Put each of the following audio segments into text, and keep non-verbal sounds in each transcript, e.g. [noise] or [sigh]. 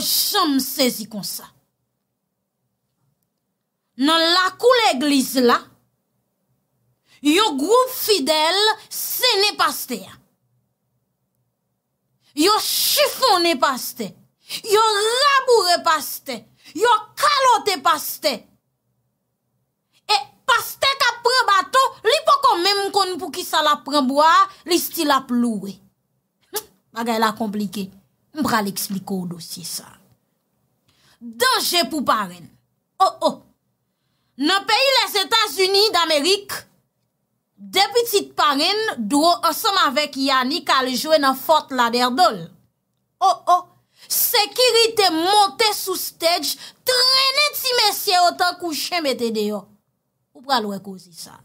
chanm sezi kon sa. Nan lakou l'eglise la, yo group fidel se ne paste ya. Yo chifon ne paste. Yo rabou re paste. Yo kalote paste. E paste ka prebato, li pou kon men mkon pou ki sa la preboa, li sti la plouwe. Mwagay hm, la komplike. Mbra li ekspliko ou dosye sa. Danje pou parin. Oh oh! Nan peyi les Etats-Unis d'Amerik, depitit parin duo ansam avek Yanni kaljouen nan fote la derdol. Oh oh! Sekirite monte sou stedj trenet si mesye otan kouche mette deyo. Mbra li ekspliko ou dosye sa.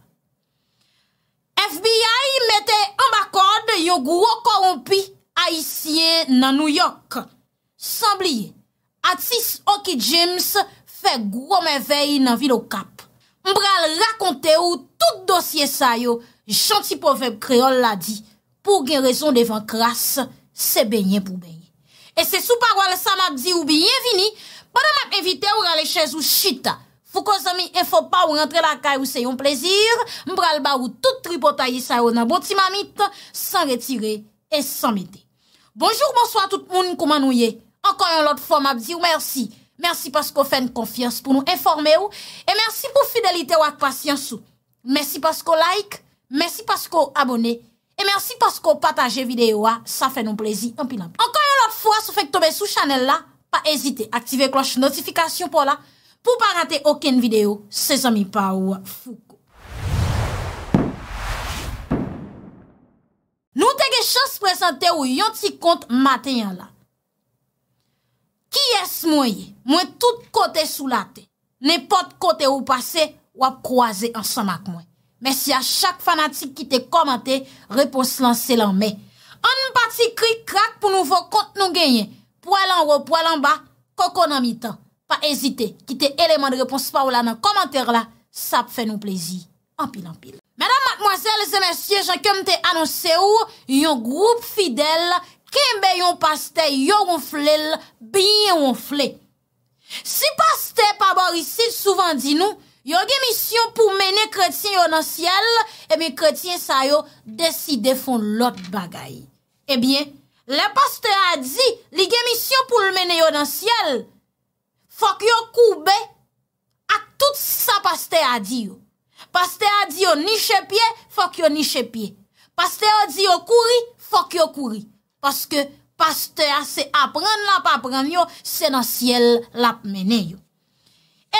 FBI mette ambakonde yo gwo korompi Aisyen nan New York, Sambliye, Atis Okijims, Fè grome vey nan Vido Kap. Mbral lakonte ou tout dosye sayo, Chanti poveb kreol la di, Pou gen rezon devan kras, Se benye pou benye. E se sou parwal sanak di ou biyevini, Badalak evite ou ralechez ou chita, Fou ko zami enfo pa ou rentre la kay ou seyon plezir, Mbral ba ou tout tripotayi sayo nan boti mamit, San retire et san mede. Bonjouk, bonsoy, tout moun kouman nou ye. Ankon yon lot fwa m ap di ou mersi. Mersi paskou fèn konfians pou nou informe ou. E mersi pou fidelite wak pasyansou. Mersi paskou like. Mersi paskou abone. E mersi paskou pataje videyo wak. Sa fèn nou plezi. Ankon yon lot fwa sou fèk tobe sou chanel la. Pa ezite. Aktive kloche notifikasyon pou la. Pou pa rate okèn videyo. Se zami pa wak fwou. Presente ou yon ti kont matenyan la Ki es mwenye Mwen tout kote sou late Nen pot kote ou pase Wap kroaze ansan mak mwen Mwen si a chak fanatik ki te komante Repos lanse lanme Anm pati kri krak pou nou vo kont nou genye Po alan ro po alan ba Koko nan mi tan Pa ezite ki te eleman de repos pa ou la nan komante la Sa pfe nou plezi Anpil anpil Mèdam matmoazèl, zè mèsyè, jè kèm te anonsè ou, yon groub fidèl, kèm bè yon pastè yon ronflèl, bè yon ronflè. Si pastè pa borisit, souvan di nou, yon gemisyon pou mène kretien yon ansyèl, e mi kretien sa yo deside fond lòt bagay. E bè, le pastè a di, li gemisyon pou l mène yon ansyèl, fòk yon koube, a tout sa pastè a di yo. Paste a di yo nishepye, fok yo nishepye. Paste a di yo kouri, fok yo kouri. Paske paste a se apren la pa apren yo, se nan siel la menen yo.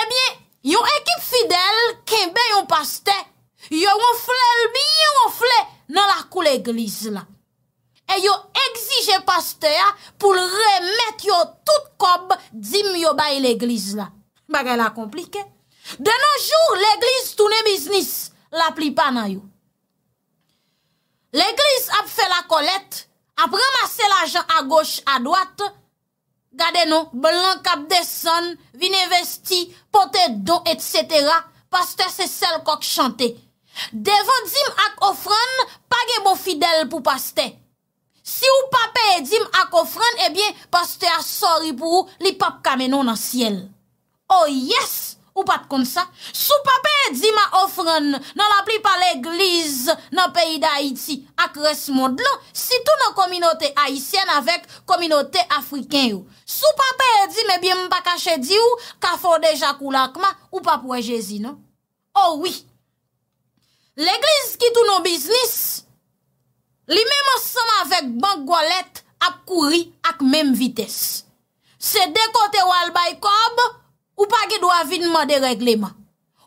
Ebyen, eh yo ekip fidel kenbe yo paste, yo ronfle lbi, yo ronfle nan la kou l'eglise la. E yo egzije paste a pou remet yo tout kob di mi yo bay l'eglise la. Ba gè la komplike? De nanjou, l'eglis tou ne biznis, la pli pa nan yo. L'eglis ap fe la kolet, ap ramase la jan a goch a doat, gade nou, blan kap deson, vine vesti, pote do, et setera, paste se sel kok chante. Devan dim ak ofran, page bo fidel pou paste. Si ou pape e dim ak ofran, ebyen, eh paste a soripou li pap kamenon nan siel. O oh, yes! Ou pat kon sa? Sou pape e di ma ofran nan la pli pa l'egliz nan peyi da Haiti ak res mod lan, si tou nan kominote Haitien avèk kominote Afriken yo. Sou pape e di me bie mpa kache di yo, ka fo deja kou lakman, ou pa pou e jezi nan? Oh oui! L'egliz ki tou nou biznis, li mè mò sèm avèk bank goualet ak kouri ak mèm vites. Se dekote wal bay kob, Ou pa ge do avi nman de regleman.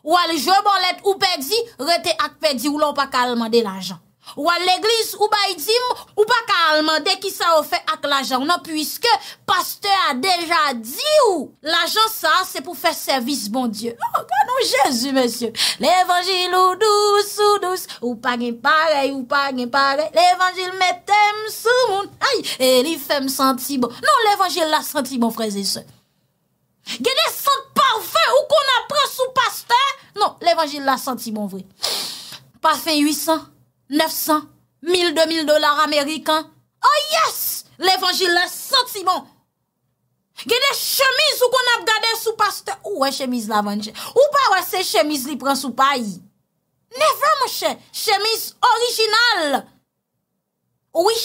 Ou al jebon let ou pedi, rete ak pedi. Ou la ou pa kalman de la jan. Ou al leglis ou bay di, ou pa kalman de ki sa ou fe ak la jan. Non, pwiske, pasteur a deja di ou. La jan sa, se pou fe servis bon dieu. Oh, kanon Jezu, monsie. L'evangil ou douz, ou douz. Ou pa gen pare, ou pa gen pare. L'evangil metem sou moun. Ay, li fem senti bon. Non, l'evangil la senti bon, freze se. Genè sante parfè ou kon ap pran sou paste? Non, l'évangile la sante si bon vre. Parfè 800, 900, 1000, 2000 dolar Amerikan. Oh yes! L'évangile la sante si bon. Genè chemise ou kon ap gade sou paste? Ou wè chemise la vante? Ou pa wè se chemise li pran sou pay? Ne vè mò chè? Chemise orijinal. Oui.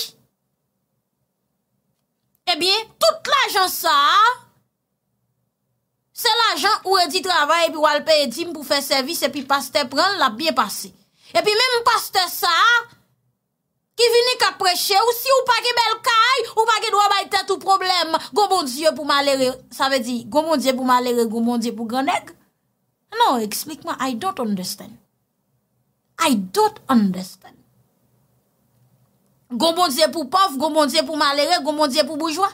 E bien, tout l'agence a... Se la jan ou e di travay e pi walpe e dim pou fe servis e pi paste pran, la biye pase. E pi menm paste sa, ki vini ka preche ou si ou pa ge belkay, ou pa ge dwa bayte tout problem, gomondye pou malere, sa ve di, gomondye pou malere, gomondye pou gandeg? Bon non, eksplikman, I don't understand. I don't understand. Gomondye pou pof, gomondye pou malere, gomondye pou bon boujwa?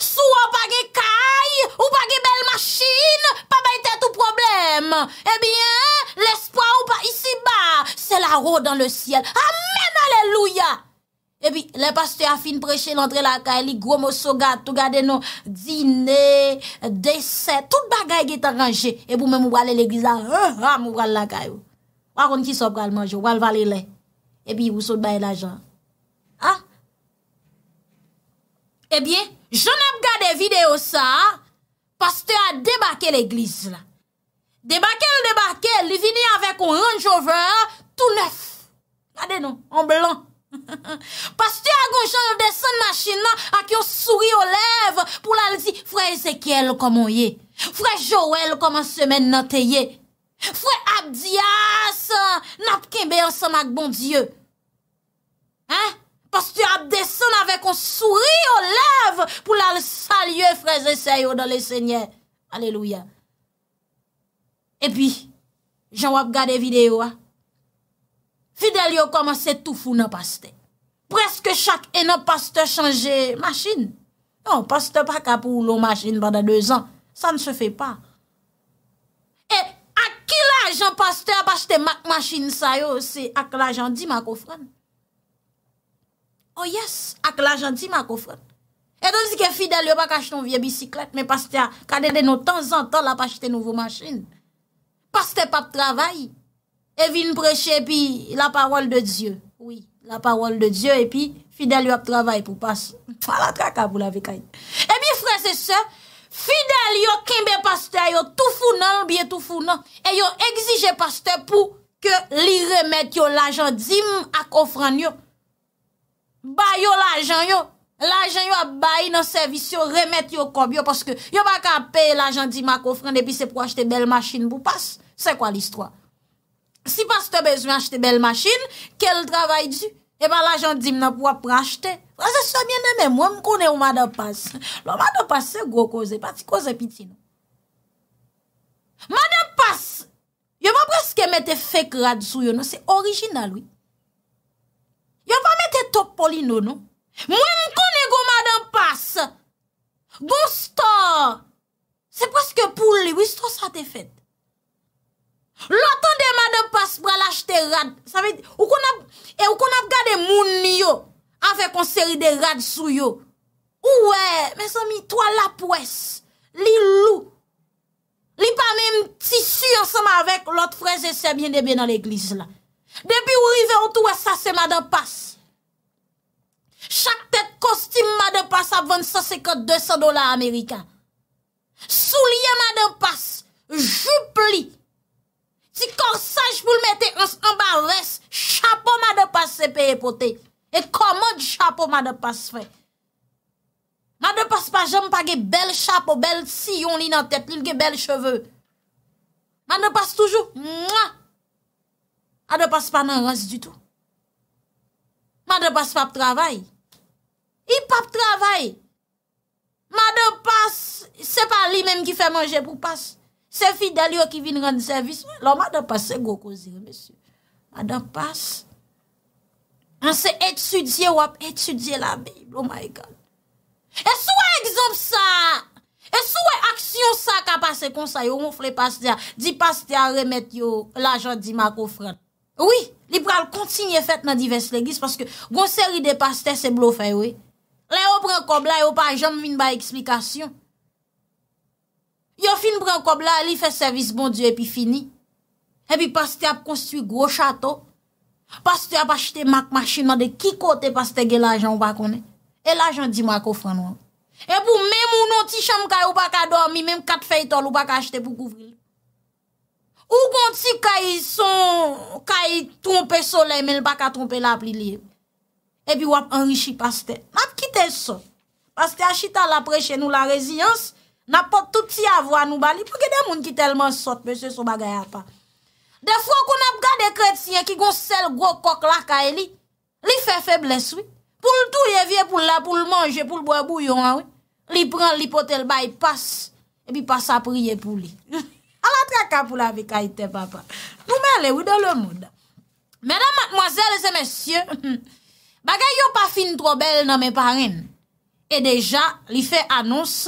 Swa pa ge kay, ou pa ge bel machine, pa bayte tout problem. Ebyen, eh l'espoi ou pa isi ba, se la ro dan le siel. Amen, aleluya! Ebyen, eh le pasteur afin preche l'entre la kay, li gwo mou soga, tou gade nou, dine, dese, tout bagay ge tan range. Ebyen, eh mou wale l'egyza, ah, mou ah, ah, wale la kay, ou. Waron ki sop wale manje, wale wale le. Ebyen, mou sot baye la jan. Ha? Ebyen? joun ap gade videyo sa, pastè a debake l'eglis la. Debake l'debake, li vini avèk ou ronjover, tout nef. Pade nou, en blan. [laughs] Pastè a gounjou l'desan machina, ak yon souri ou lev, pou lal di, fwe Ezekiel komon ye, fwe Joel komon semen note ye, fwe Abdias, nap kembe yon sanak bon dieu. Ha? Ha? pastyo ap deson avè kon souri ou lev pou la salye freze seyo do le senye. Aleluya. Epi, jan wap gade videyo a. Fidel yo koman se toufou nan pastè. Preske chak e nan pastè chanje masjin. Nan, pastè pa ka pou lon masjin bandan 2 an. Sa ne se fè pa. E, ak ki la jan pastè ap pastè mak masjin seyo, se ak la jan di mak ofran. Oh yes, ak la jantim ak kofran. E dan zike fidel yo pa kach ton vie bisiklet, men paste a, kanen de nou tan zantan la pa chete nouvo machin. Paste pa p'travay, e vin preche pi la parol de Diyo. Oui, la parol de Diyo, e pi fidel yo p'travay pou paste. Fala traka pou la vekany. E bi fred se se, fidel yo kimbe paste a yo toufou nan, biye toufou nan, e yo egzije paste pou ke li remet yo la jantim ak kofran yo. Bay yo l'ajan yo, l'ajan yo a bayi nan servisyon, remet yo kob yo, paske yo ba ka paye l'ajan di ma kofran, depi se pou achete bel machin pou pas, se kwa l'istwa? Si non. pas te bezwen achete bel machin, kel travay di? Eba l'ajan di mna pou ap rachete. Raze sobyen de men, mwen mkone ou mada pas. Lo mada pas se gwo koze, pati koze piti nou. Mada pas! Yo mwen brezke mette fek rad sou yo nou, se orijinal oui. Top poli nou nou. Mwen mkone gwo madan pas. Gon sto. Se preske pou li. Wisto sa te fet. Lotan de madan pas pral achete rad. E w eh, kon ap gade moun nyo. Afek konseri de rad sou yo. Ouwe. Meso mi to la pwes. Li lou. Li pa menm tisu ansama avek. Lot freze se bende ben nan eklis la. Depi ou rive ontou we sa se madan pas. Chak tet kostim ma de pas ap ven, sa se ke 200 dola Amerikan. Soulye ma de pas, joup li. Ti korsaj pou l mette ans ambar res, chapo ma de pas se pe epote. E komon chapo ma de pas fe. Ma de pas pa jem pa ge bel chapo, bel si yon li nan tet, li ge bel cheve. Ma de pas toujou, mwa. A de pas pa nan res du tou. Ma de pas pa ap travay. I pap travaye. Madame Passe, se pa li men ki fè manje pou Passe. Se fi dali yo ki vin rande servis. Lò, Madame Passe, se go ko zire, mesu. Madame Passe. An se etudye wap, etudye la Bible, oh my God. E sou e egzob sa. E sou e aksyon sa ka pase konsay yo, mou fwe Passe de a. Di Passe de a remet yo la jodi mako eh fran. Ouye, li pral kontinye fèt nan divers legis, paske gonseri de Passe de a se blo fè wey. Le yo pren kob la, yo pa jom min ba eksplikasyon. Yo fin pren kob la, li fe servis bondu e pi fini. E pi pas te ap konstuye gro chato. Pas te ap achete mak machina de ki kote pas te ge la ajan ou pa kone. E la ajan di mwa kofran wang. E pou men mounon ti chanm kaya ou pa ka dormi, menm kat fey tol ou pa ka achete pou kouvri. Ou kon ti kaya son, kaya trompe sole menm el baka trompe la ap li liyeb. epi wap anrichi paste. Map kite son. Paste achita la preche nou la rezians, napot touti avwa nou bali, pouke demoun ki telman sot, mese sou bagaya pa. Defon kou nap gade kret siye ki gonsel gro kok la ka e li, li fe febleswi, pou l'tou ye vie pou la pou l'mange, pou l'boye bouyon anwi, li pran li potel bayi pas, epi pas apriye pou li. Alatra [laughs] ka pou la vi ka ite papa. Nou men le ou do l'onmouda. Mèdam matmoazèles et mèsyè, [laughs] Bagay yo pa fin tro bel nan me parren. E deja, li fe annons,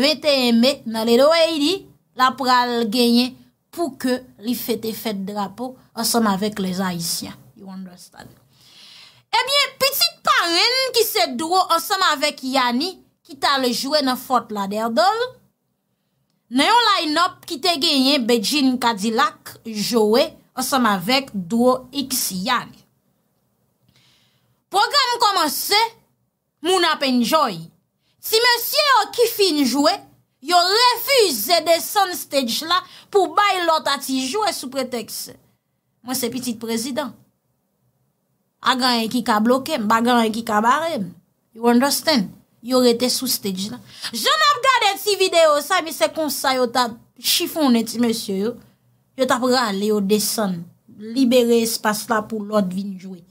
ve te eme nan le do wey di, la pral genye pou ke li fe te fet drapo ansam avek le zahisyen. You understand? Ebyen, eh petit parren ki se duo ansam avek Yanni, ki ta le jowe nan fort la derdol, nan yon line-up ki te genye bejine kadilak jowe ansam avek duo X Yanni. Program koman se, moun apen joy. Si monsye yo kifin joue, yo refuze desen stedj la pou bay lot ati joue sou preteks. Mwen se pitit prezident. Agan yon ki ka bloke, bagan yon ki ka barem. You understand? Yo rete sou stedj la. Joun ap gade ti video sa, mi se konsa yo tap chifon neti monsye yo. Yo tap rale yo desen, libere espas la pou lot vin joue.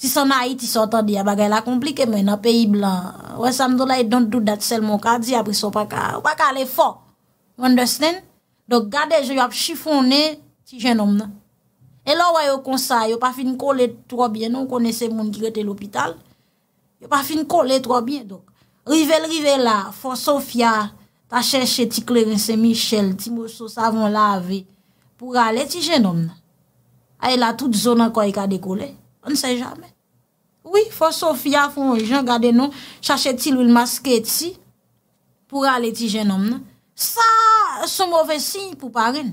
Si son a yi ti sotan di ya bagay la komplike mwen a peyi blan. Wè san do la yi don't do dat sel mou ka di apri son pa ka. Ou pa ka ale fok. You understand? Dok gade jyo yop chifon ne ti jenom nan. E lo wè yo konsay yo pa fin kole trobyen. Nou kone se moun kirete l'opital. Yo pa fin kole trobyen. Dok rive l'rive la fò so fia ta chèche ti kleren se michel ti mou so savon la ave. Pou gale ti jenom nan. A yi e la tout zona kwa yi e ka dekole. On ne se jamen. Oui, fò Sofia fò un gen, gade nou, chache ti loun maske ti, pou rale ti jenom nan. Sa, sou mouve sin pou paren.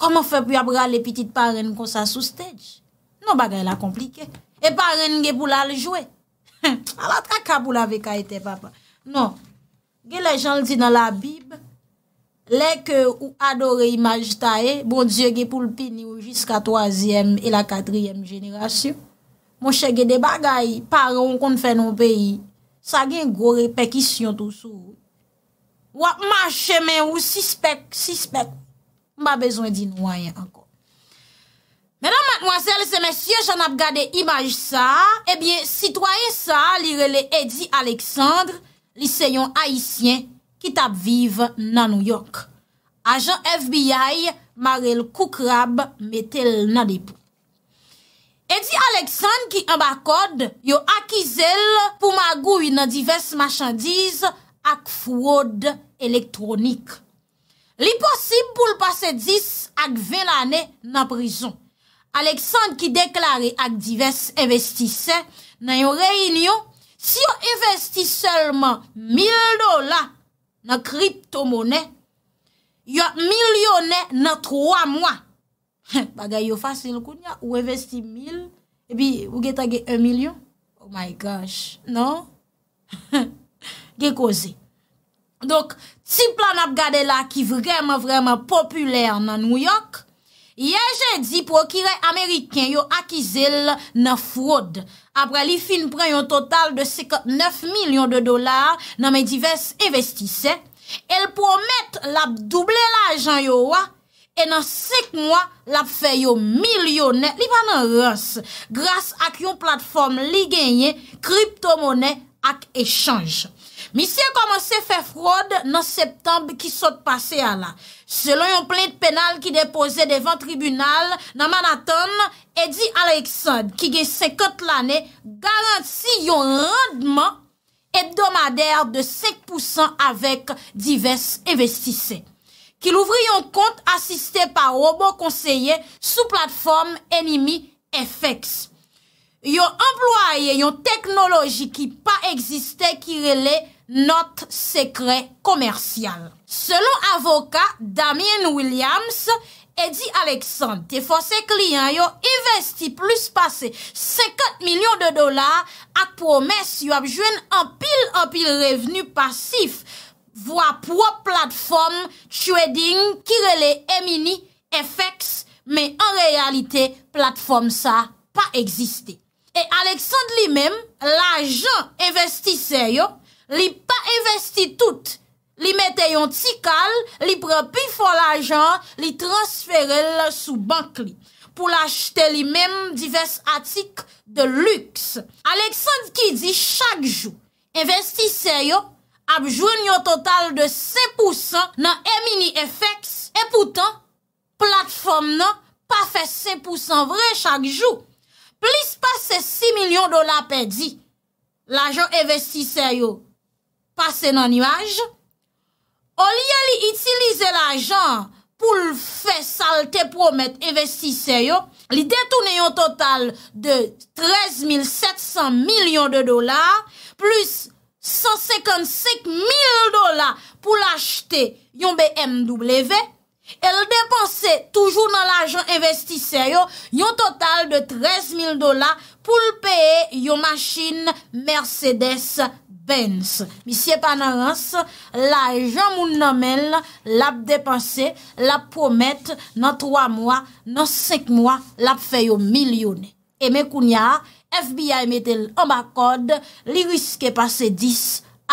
Koman fè pou yab rale le pitit paren kon sa sou stèj? Non, non bagay la komplike. E paren gen pou lale jwè. A la traka pou lale veka etè papa. Non, gen le jen ldi nan la bibè, Lèkè ou adore imaj tae, bon diye ge pou l'pini ou jiska 3èm e la 4èm jenerasyon. Mon chè ge de bagay, paron kon fè non peyi. Sa gen gore pekisyon tout sou. Ou ap ma chèmen ou sispek, sispek. Mba bezwen di nouayen ankon. Mèdam matmwazèl, se mèsyè, jan ap gade imaj sa. Ebyen, eh sitwayen sa, li rele Edi Aleksandre, li seyon haisyen. ki tap vive nan Nouyok. Ajan FBI mare l koukrab metel nan depou. Edi Aleksand ki ambakod, yo akizel pou magoui nan divers machandiz ak fwod elektronik. Li posib pou l pase 10 ak 20 ane nan prizon. Aleksand ki deklare ak divers investise nan yo reynyo, si yo investi selman 1000 dola, dans crypto-monnaie, un millionnaire dans trois mois. Bagay facile, facile, ou investi mille, et puis vous avez un million. Oh my gosh, non? [laughs] get kose. Donc, si plan ap là qui est vraiment, vraiment populaire dans New York, Yeje di prokire Ameriken yo akizil nan fwod. Abra li fin pren yon total de 59 milyon de dolar nan men divers investise. El promet lab duble la ajan yo wa. E nan sek mwa lab fe yo milyon net li ban nan rans. Gras ak yon platform li genye krypto mone ak echange. Misye komanse fè frod nan septembe ki sot pase ala. Selon yon plèd penal ki depose devan tribunal nan Manhattan, Edi Alexandre ki gen 50 lane garansi yon rendman et domader de 5% avèk divers investisse. Ki louvri yon kont asiste pa robot konseye sou platform Enimi FX. Yon employe, yon teknologi ki pa egziste ki rele not sekre komersyal. Selon avoka Damien Williams, e di Aleksand, te fose kliyan yo investi plus pase 50 milyon de dolar ak promes yo apjwen an pil an pil revenu pasif vwa pou wop platform, trading, kirele, emini, fx, me en realite platform sa pa eksiste. E Aleksand li menm, la jan investise yo, Li pa investi tout, li mette yon tikal, li prepi fol ajan, li transfere l sou bank li pou l achete li menm divers atik de luks. Aleksand ki di chak jou, investi seyo, apjoun yon total de 7% nan e mini fx, e poutan, platform nan pa fe 7% vre chak jou. Plis pase 6 milyon do la pedi, l ajan investi seyo. Pase nan imaj. O liye li itilize l'ajan pou l'fe salte promet investi seyo. Li detoune yon total de 13700 milyon de dolar. Plus 155 mil dolar pou l'achete yon BMW. El depanse toujou nan l'ajan investi seyo yon total de 13000 dolar pou l'peye yon machine Mercedes-Benz. Benz, misye Panarans, la e jan moun nan men, la ap depanse, la ap promet nan 3 mwa, nan 5 mwa, la ap feyo milyone. E men kounya, FBI metel an bak kode, li riske pase 10,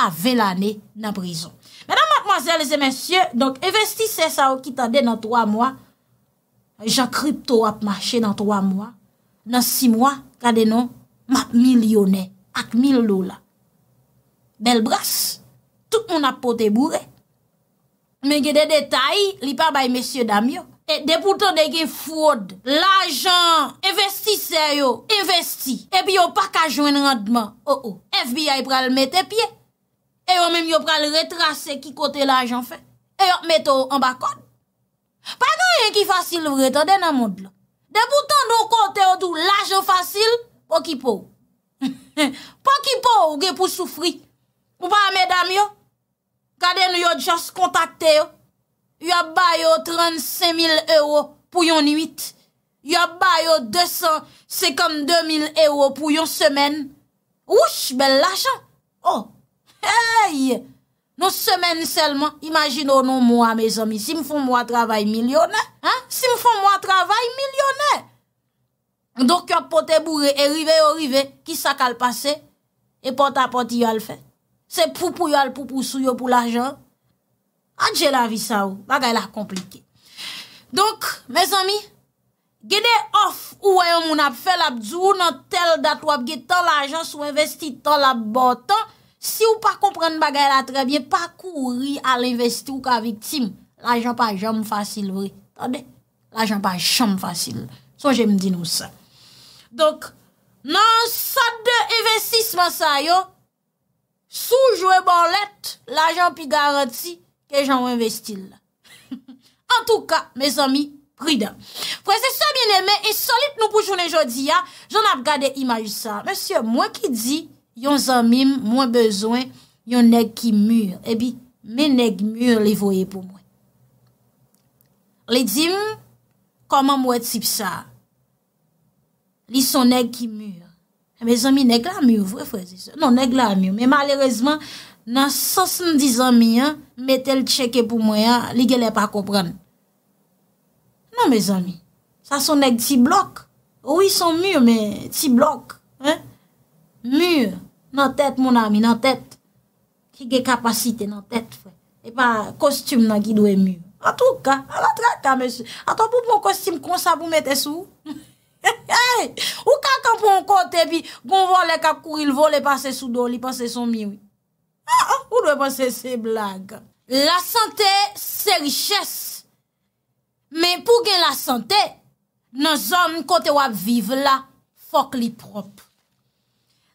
a velane nan prison. Menan, mademoiselles et messieurs, donk, investise sa ou ki tade nan 3 mwa, jan krypto ap mache nan 3 mwa, nan 6 mwa, kade non, map milyone ak mil lola. Bel bras, tout moun ap pote bourre. Men gen de detay, li pa bay mèsyè dam yo. E depoutan de gen fwod, l'ajan, investi sè yo, investi. E bi yo pak ajoen randman, o oh, o. Oh. FBI pral mette pie. E yo menm yo pral retrase ki kote l'ajan fè. E yo mette yo an bakon. Pakon yon ki fasil vre to den nan moun. Depoutan nou kote yo tou l'ajan fasil, poki pou. Poki pou gen pou soufri. Mou pa a medam yo? Kade nou yo jos kontakte yo? Yo ba yo 35.000 euro pou yon 8. Yo ba yo 200.000, se kom 2.000 euro pou yon semen. Oush, bel lajan. Oh, hey! Non semen selman, imagine o nou mou a me zomi. Si m foun mwa travay milyonè. Si m foun mwa travay milyonè. Donk yo pote bouré e rive yo rive. Ki sa kal pase? E pote a pote yo al fè. Se poupou yo al poupou sou yo pou l'ajan. Adje la vi sa ou. Bagay la komplike. Donk, mez ami, gede of ou wè yon moun ap fèl ap zou, nan tel dat wap gè tan l'ajan sou investi tan l'ap bò tan, si ou pa komprende bagay la trebyen, pa kouri al investi ou ka viktim. L'ajan pa jom fasil vre. Tande? L'ajan pa jom fasil. So jè mdi nou sa. Donk, nan sa de investisme sa yo, Sou jwè bon let, la jan pi garanti ke jan wè vestil. An [laughs] tou ka, mè zami, pridam. Fwè se sa mè nè mè, e solit nou pou jounen jodi ya, joun ap gade ima yu sa. Mè sye, mwen ki di, yon zami mwen bezwen, yon neg ki mûr. E eh bi, mè neg mûr li voye pou mwen. Li dim, koman mwen tip sa? Li son neg ki mûr. Me zami, nek la mi ou, fwe, fwe, zise. Non, nek la mi ou. Me malerezman, nan sasundi zami, metel tcheke pou mwen, li gye le pa kopran. Non, me zami. Sa son nek ti blok. Ou yi son mi ou, me ti blok. Mi ou, nan tet, mon ami, nan tet. Ki ge kapasite nan tet, fwe. E pa kostyme nan ki dwe mi ou. A touk, a la trak, a me sou. A touk pou pou kostyme konsa pou mette sou? [laughs] Ou kak an pou an kote pi kon vo le kap kou il vo le pase sou do li pase sou miwi? Ah, ah, ou dwe pase se blague? La sante se richesse. Men pou gen la sante, nan zon kote wap vive la fok li prop.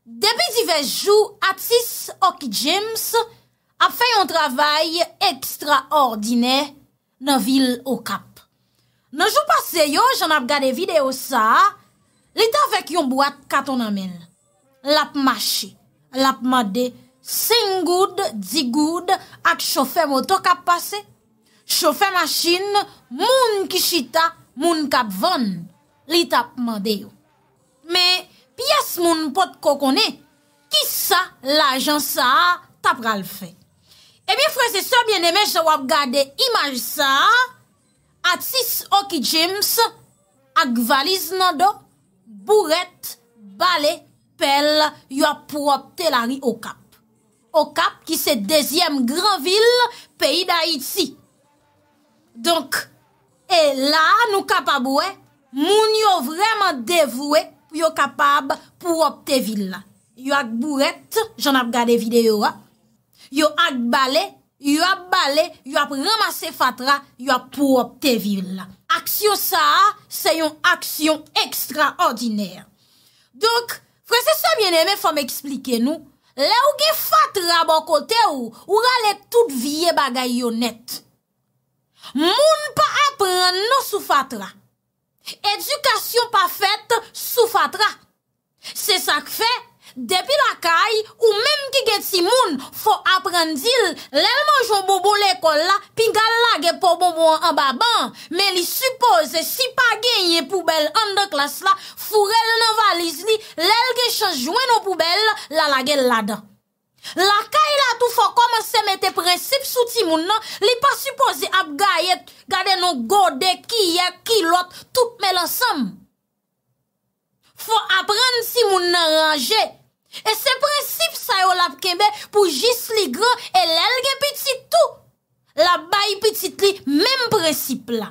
Debi di vejou, atis Okijems ap fè yon travay ekstra ordine nan vil okap. Nanjou pase yo jan ap gade video sa, li ta vek yon boat katon amel. Lap mache, lap made, sen goud, di goud, ak chofe moto kap pase. Chofe machine, moun kishita, moun kap van, li ta ap made yo. Me pias moun pot kokone, ki sa lajan sa tap ral fe. E mi fwese sa bieneme jan wap gade imaj sa a, Atis Okijems ak valiz nan do, Buret, Balé, Pèl, yo ap pou opte la ri Okap. Okap ki se dezyem gran vil peyi da iti. Donk, e la nou kapab oue, moun yo vreman dev oue yo kapab pou opte vil nan. Yo ak Buret, jen ap gade videyo a, yo ak Balé, yo ap bale, yo ap ramase fatra, yo ap pou opte vil. Aksyon sa, se yon aksyon ekstraordinèr. Donk, fwese sa mwen eme fwame eksplike nou, le ou ge fatra bon kote ou, ou rale tout vie bagay yon net. Moun pa apren nou sou fatra. Edukasyon pa fèt sou fatra. Se sak fè, Depi la kay, ou menm ki get si moun, fo aprendil, lèl manjou bobo lèkol la, pi gal lage pou bobo an baban, men li suppose si pa genye poubel an de klas la, furel nan valiz li, lèl genye chanjouen an poubel, lalage lada. La kay la tou fo koman se mette presep sou ti moun nan, li pa suppose ap gayet gade nou gode ki ye ki lot, tout men lansam. Fo aprend si moun nan rangey, E se precipe sa yo la kebe pou jis li gran e lel gen piti tou. La bayi piti li, menm precipe la.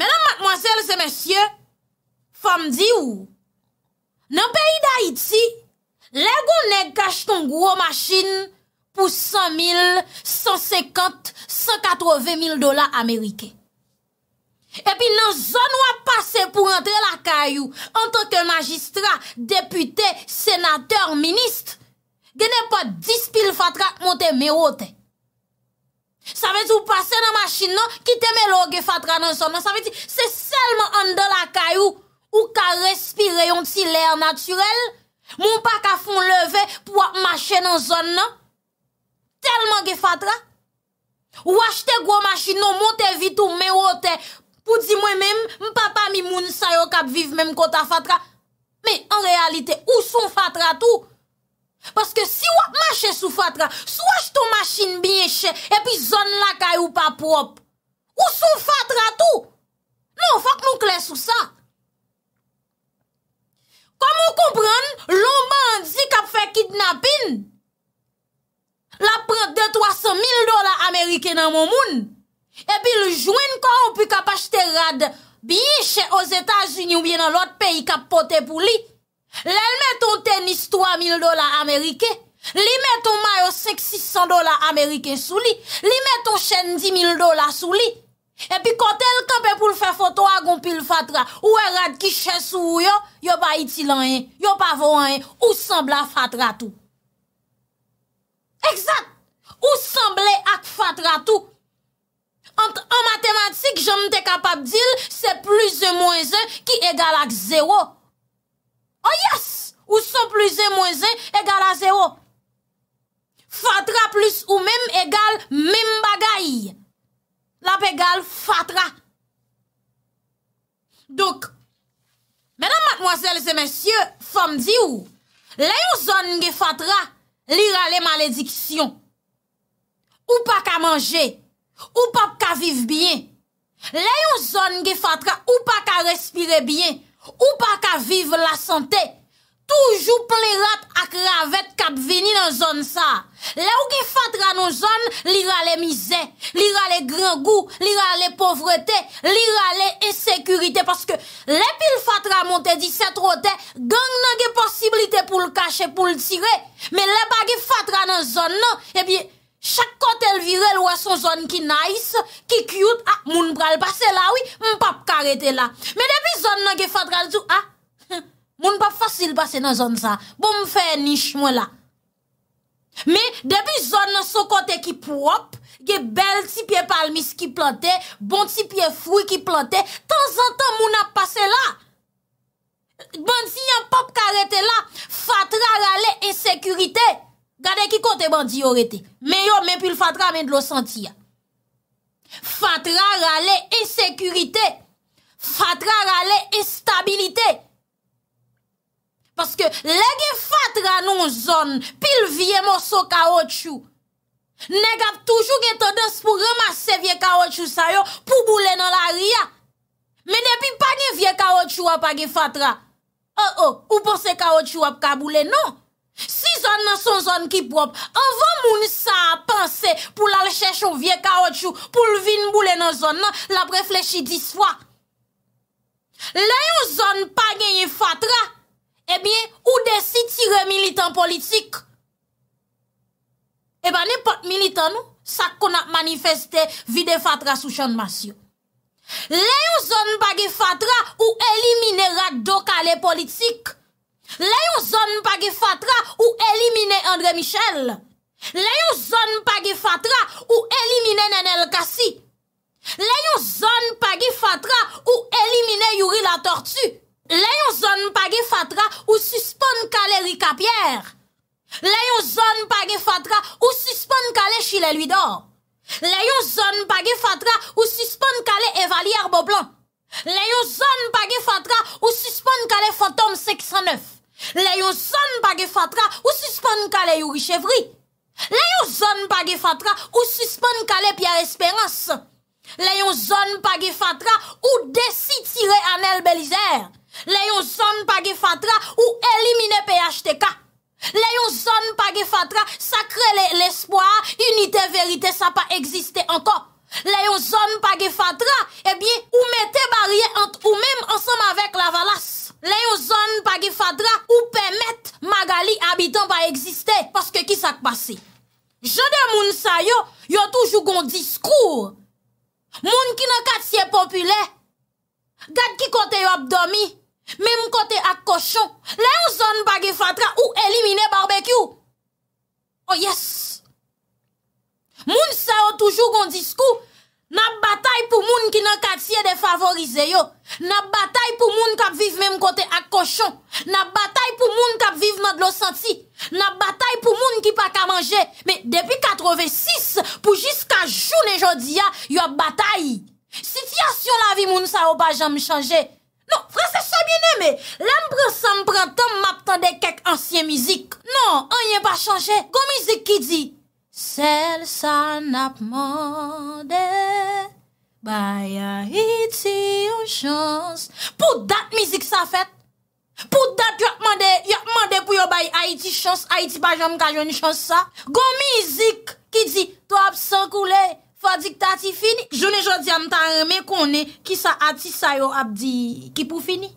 Menan matmwansel se mesye, fam di ou. Nan peyi da iti, lego ne kache ton gwo machin pou 100.000, 150.000, 180.000 dola amerikey. Epi nan zon wap pase pou entre la kayou... ...antre ke magistra, depute, senateur, ministre... ...ge ne pa dispil fatra mwote me wote. Sa ve ti ou pase nan masjin nan... ...kite me lo ge fatra nan zon nan. Sa ve ti se selman ande la kayou... ...ou ka respire yon ti lèr naturel... ...moun pa ka fon leve pou wap mache nan zon nan. Telman ge fatra. Ou achte gwa masjin nan mwote vitou me wote... Ou di mwen men, mpapa mi moun sa yo kap viv men mkota fatra. Men, an realite, ou sou fatra tou? Paske si wap mache sou fatra, sou wache ton machine biye che, epi zon lakay ou pa prop. Ou sou fatra tou? Non, fok moun kle sou sa. Kom moun kompran, lomba an di kap fe kidnapin. La prent de 300 mil dola amerike nan moun moun. E pi ljouine kwa ou pi kapache te rad biye che os Etats-Unis ou biye nan lot peyi kapote pou li. Lèl meton tenis 3.000 dola Amerike. Li meton mayo 5.600 dola Amerike sou li. Li meton chen 10.000 dola sou li. E pi kote l kanpe pou l fè foto agon pi l fatra. Ou e rad ki chen sou ou yo, yo pa iti lan en, yo pa vo an en. Ou sembla fatra tou. Eksak! Ou semble ak fatra tou. An matematik, jom te kapap dil, se plus e moins e ki egal ak zero. O oh yes, ou so plus e moins e egal ak zero. Fatra plus ou mèm egal mèm bagay. La pe gal fatra. Dok, menan matmoazel se mèsyè, fòm di ou, le yon zon nge fatra, li ra le malediksyon. Ou pa ka manje, Ou pa pa ka viv biyen. Le yon zon ge fatra ou pa ka respire biyen. Ou pa ka viv la sante. Toujou ple rap akra vet kap veni nan zon sa. Le ou ge fatra nan zon, li rale mize. Li rale gran gou, li rale povrete, li rale esekurite. Paske le pil fatra monte di set rote, gang nan ge posibilite pou l kache pou l tire. Me le ba ge fatra nan zon nan, ebiye, eh Chak kote el vire, lwa son zon ki nais, ki kiyout, a, moun pral base la, oui, moun pap karete la. Me depi zon nan ge fadral zou, a, moun pap fasil base nan zon sa, pou mwen fè nish mwen la. Me depi zon nan so kote ki pwop, ge bel tipye palmis ki plante, bon tipye frou ki plante, tan zan tan moun ap pase la. Bon, si yon pap karete la, fadral ale e sekurite. Gade ki kote bandi yorete. Me yon men pil fatra men dlo santi ya. Fatra rale e sekurite. Fatra rale e stabilite. Paske le gen fatra nou zon pil vie moso kaotchu. Ne gap toujou gen tondos pou remase vie kaotchu sayo pou boule nan la ria. Men ne pi panye vie kaotchu wapage fatra. Oh, oh, ou pwese kaotchu wap kaboule nou. Si zon nan son zon ki prop, anvan moun sa a panse pou lal chèchou vie ka otchou, pou lvin mboule nan zon nan, la breflechi disfwa. Le yon zon pa genye fatra, ebyen, ou desi tire militant politik. Eba ne pot militant nou, sa kon ap manifeste vide fatra sou chan masyo. Le yon zon pa genye fatra, ou elimine rat do kalè politik. Leyo zon page fatra ou elimine André Michel? Leyo zon page fatra ou elimine Nenel Kassi? Leyo zon page fatra ou elimine Yuri la Tortue? Leyo zon page fatra ou suspon kale Rika Pierre? Leyo zon page fatra ou suspon kale Chilè Louis d'Or? Leyo zon page fatra ou suspon kale Evalier Boblon? Leyo zon page fatra ou suspon kale Fotom 609? Lè yon zon pa ge fatra ou suspon ka lè yon richevri Lè yon zon pa ge fatra ou suspon ka lè pya esperans Lè yon zon pa ge fatra ou desi tire anel belizer Lè yon zon pa ge fatra ou elimine PHTK Lè yon zon pa ge fatra sa kre l'espoir, unitè verite sa pa egziste anko Lè yon zon pa ge fatra ou metè barye ant ou mèm ansem avèk la valas Lè yon zon pa ge fadra ou pèmèt magali abitan pa eksistè. Paske ki sak pase. Jode moun sa yo, yo toujou gon diskou. Moun ki nan kat siye popule. Gat ki kote yo abdomi. Mem kote ak kochon. Lè yon zon pa ge fadra ou elimine barbekyou. Oh yes! Moun sa yo toujou gon diskou. Na batay pou moun ki nan katiye de favorize yo. Na batay pou moun kap viv menm kote ak koshon. Na batay pou moun kap viv menm glosanti. Na batay pou moun ki pa ka manje. Me depi 86 pou jiska joun e jodia yo batay. Sityasyon la vi moun sa ou pa janm chanje. Non, fransech sa bine me. Lampre sanm prantan map tande kek ansyen mizik. Non, an yen pa chanje. Go mizik ki di. Sel sa nap mode, bay a iti yon chans. Po dat mizik sa fet? Po dat yap mode, yap mode pou yo bay a iti chans, a iti pa jom kajon chans sa? Gon mizik ki di, to ap sankule, fa diktati fini? Jone jodi an tan reme konen, ki sa ati sayo ap di, ki pou fini?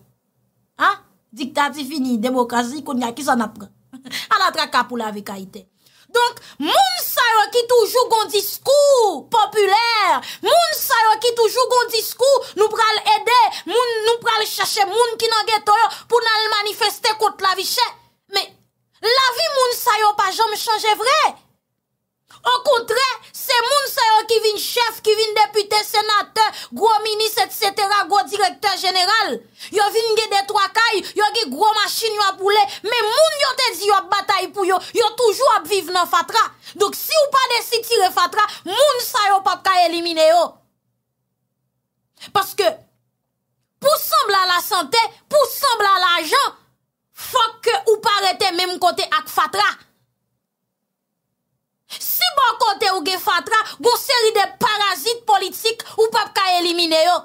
Ha? Diktati fini, demokazi konen, ki sa napre? An atre [laughs] kapou la vek a ite. Donk, moun sa yo ki toujou goun diskou populèr, moun sa yo ki toujou goun diskou nou pral ede, moun nou pral chache moun ki nan geto yo pou nan lmanifeste kont la vi chè. Me, la vi moun sa yo pa jom chanje vre? En kontre, se moun sa yo ki vin chef, ki vin depute, senate, gwo minis, et cetera, gwo direktor general. Yo vin gwe detwakay, yo gwe gwo machin yo ap oule, men moun yo te di yo ap batay pou yo, yo toujou ap viv nan fatra. Dok si ou pa desi tire fatra, moun sa yo pap kay elimine yo. Paske, pou sembla la sante, pou sembla la jan, fok ou pa rete menm kote ak fatra. Si bon kote ouge fatra, go seri de parazit politik ou pap ka elimine yo.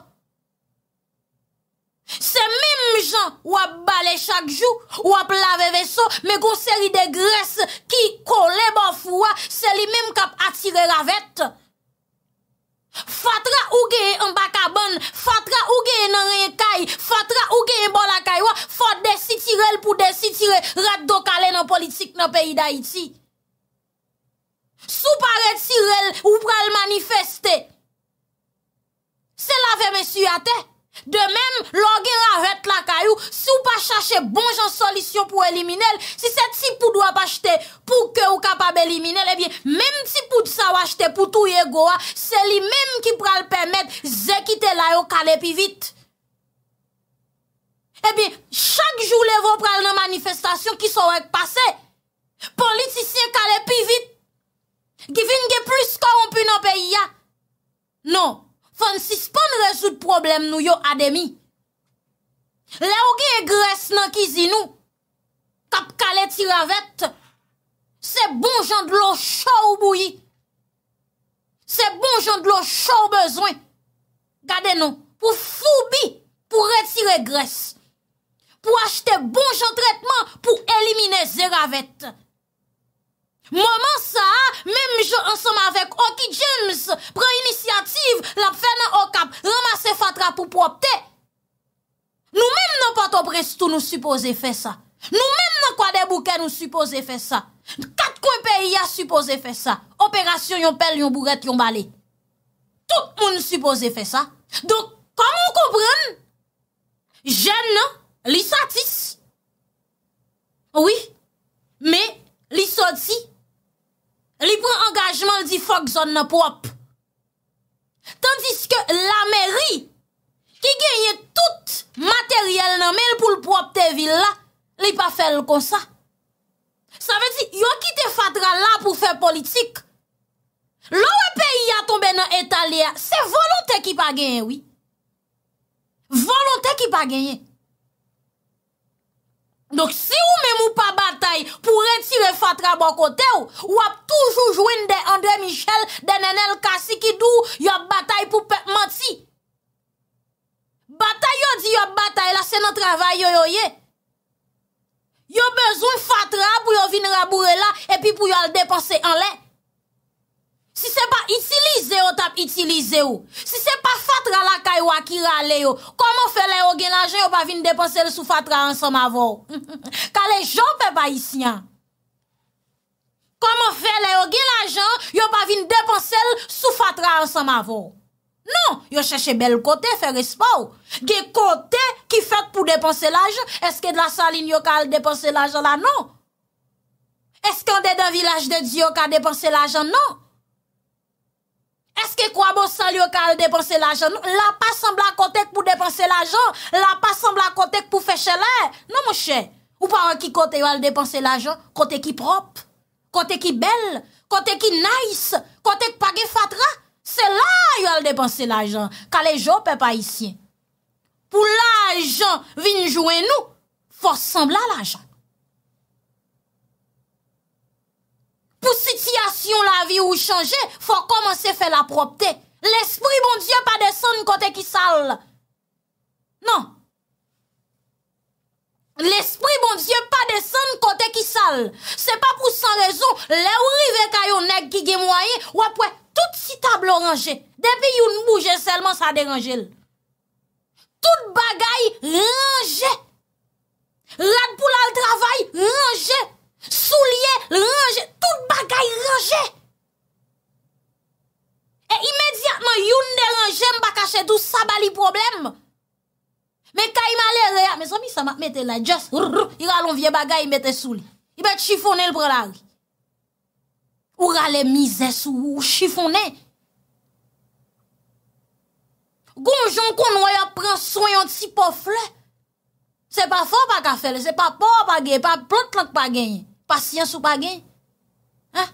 Se menm jan wap bale chak jou, wap lave veso, me go seri de gres ki kole bof wwa, se li menm kap atire ravet. Fatra ouge en baka bon, fatra ouge en anren kay, fatra ouge en bon la kay wwa, fat desi tirel pou desi tire rad do kalen an politik nan peyi da iti. sou pa retirel ou pral manifestè. Se la ve mè suyate, de mèm logè la hèt la kayou, sou pa chache bon jan solisyon pou elimine l, si se ti poud wap achete pou ke ou kapab elimine l, e bie mèm ti poud sa wachete pou tou ye goa, se li mèm ki pral pèmèd zè ki te layo kalè pi vit. E bie, chak joulè vò pral nan manifestasyon ki sou wèk pase, politisyen kalè pi vit, Givine ge plus korompu nan peyi ya. Non, fan sispan rezout problem nou yo ademi. Le ouge e gres nan kizi nou, kap kale ti ravet, se bon jan de lo chow bouyi. Se bon jan de lo chow bezwen. Gade nou, pou foubi, pou retire gres. Pou achete bon jan tretman, pou elimine ze ravet. Moman sa, mem jò ansam avèk Oki James, prè inisiativ, la pfè nan okap, rama se fatra pou pwopte. Nou men nan patoprestou nou suppose fè sa. Nou men non nan kwa de bouke nou suppose fè sa. Kat kwen peyi a suppose fè sa. Operasyon yon pel, yon buret, yon balè. Tout moun suppose fè sa. Donk, koman kouprèn, jèn nan, lisatis. Oui, men, lisatis, Li pren angajman li di fok zon nan prop. Tandis ke la meri ki genye tout materyel nan men pou l'prop te vila, li pa fel kon sa. Sa ve di, yo ki te fatra la pou fe politik. Lo we peyi a tombe nan etalya, se volonte ki pa genye, oui. Volonte ki pa genye. Dok si ou mè mou pa batay pou retire fatra bon kote ou, wap toujou jouine de André Michel, de Nenel Kassi ki dou yop batay pou pek mati. Batay yo di yop batay la, se nou travay yo yo ye. Yo bezoun fatra pou yo vin raboure la epi pou yo al depase an lè. Si se pa itilize yo, tap itilize yo. Si se pa fatra la kay wakira le yo, koman fe le yo gen la jan, yo pa vin depanse l sou fatra an som avon. [laughs] Ka le jop e pa isnya. Koman fe le yo gen la jan, yo pa vin depanse l sou fatra an som avon. Non, yo chache bel kote, fe respon. Ge kote ki fat pou depanse la jan, eske de la salin yo ka al depanse la jan la, non. Eske an de de village de diyo ka depanse la jan, non. Eske kwa monsan yo ka al depanse la jan nou? La pa sembla kotek pou depanse la jan? La pa sembla kotek pou fèche la? Non monsen, ou pa wè ki kote yo al depanse la jan? Kote ki prop? Kote ki bel? Kote ki nice? Kote ki page fatra? Se la yo al depanse la jan, ka le jo pe pa isyen. Pou la jan vinjouen nou, fò sembla la jan. pou sityasyon la vi ou chanje, fwa koman se fe la propte. L'esprit bon die pa desen kote ki sal. Nan. L'esprit bon die pa desen kote ki sal. Se pa pou san rezon, le ourive kayo neg ki gemwaye, wapwe, tout si tablo ranje. Depi yon mouje, selman sa deranje. Tout bagay ranje. Lad pou la l'travay ranje. Nan. Sou liye, ranje, tout bagay ranje. E imediatman youn de ranje mbakache dous, sa bali problem. Me ka imalè reyak, me somi sa matmete la, jas, rr, rr, i ralon vie bagay, i mette sou li. I bete chifonè l pralari. Ou ralè mizè sou, ou chifonè. Gon joun kon wè yon pren soyon ti pof le. Se pa fò pa ka fè le, se pa pò pa genye, pa plonk lank pa genye. Pasyen sou bagay. Ha?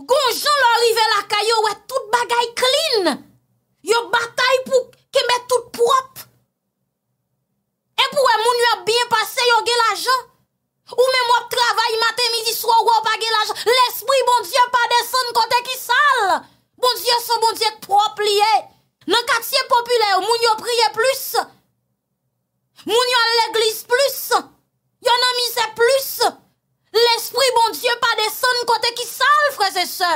Gonjou lorive la kayo, wè, tout bagay klin. Yo batay pou kemè tout prop. E pou wè, moun yo biye pase yo ge la jan. Ou mè mòk travay, matè, midi, swa, wò, bagay la jan. L'espri, bon diye, pa desan kote ki sal. Bon diye, sou bon diye, prop liye. Nè katsye popüler, moun yo priye plus. Moun yon l'Eglise plus, yon anmise plus, l'Esprit bon Diyo pa de son kote ki sal fre se se.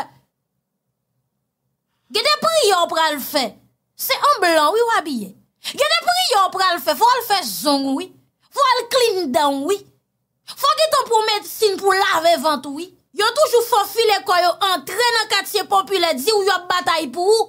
Gye de pri yon pral fe, se an blan wye wabye. Gye de pri yon pral fe, fwa l'fe zon wye, fwa l'klin dan wye. Fwa gye ton pou medsine pou lave vant wye. Yon toujou fwa file kwa yon antren an katye popule di ou yon batay pou wye.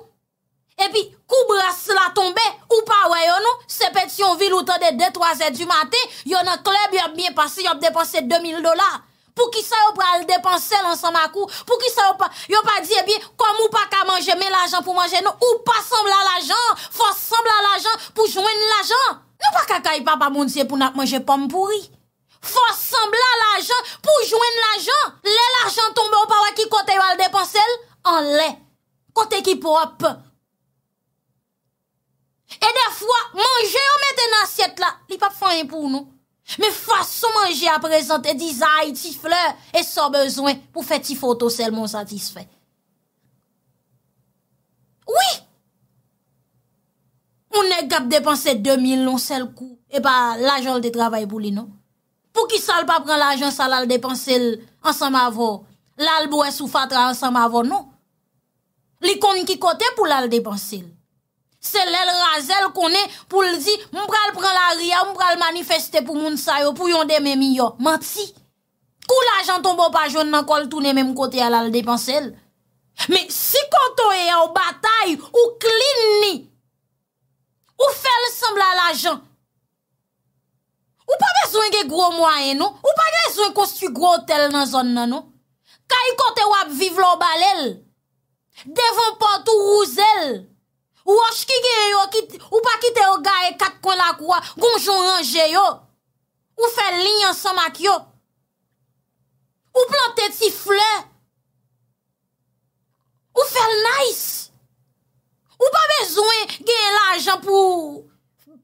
epi kou brase la tombe, ou pa wè yo nou, sepet yon viloutan de 2-3 et du matè, yon an kleb yon biye pasi, yon ap depanse 2000 dolar, pou ki sa yon pral depanse lansan makou, pou ki sa yon pa, yon pa diye eh biye, kom ou pa ka manje, mè l'ajan pou manje nou, ou pa sembla l'ajan, fò sembla l'ajan pou jwen l'ajan, nou pa kaka yon pa pa mounse pou nan mwenje pomme pouri, fò sembla l'ajan pou jwen l'ajan, lè l'ajan tombe ou pa wè ki kote yon al depanse l, an lè, k E de fwa, manje yo met en asyet la, li pa fwa yon pou nou. Me fwa sou manje apresante, e dizay ti fleur, e sou bezwen pou fet ti foto sel moun satisfè. Oui! Moun e gap depanse 2000 loun sel kou, e ba l'ajol de travay pou li nou. Pou ki sal pa pran l'ajol sal al depanse l'ansam avon, l'al bou e sou fatra ansam avon nou. Li kon ki kote pou l'al depanse l. Se lèl razèl konè pou l'di, mpral pran l'aria, mpral manifestè pou moun sa yo, pou yon demè mi yo. Manti, kou l'ajan tombo pa joun nan kol tou nemè mkote alal depansèl. Mè, si konton e yon batay, ou klin ni, ou fèl sembl alajan. Ou pa bezwen gen gro mwaen nou, ou pa bezwen konstu gro otel nan zon nan nou. Ka yon kote wap viv lò balèl, devon patou rousell. Ou wos ki gen yo, ou pa kite yo gaye kat kon la kwa, gounjoun anje yo. Ou fè linyan san mak yo. Ou plantè ti fle. Ou fè l'nays. Ou pa bezwen gen l'ajan pou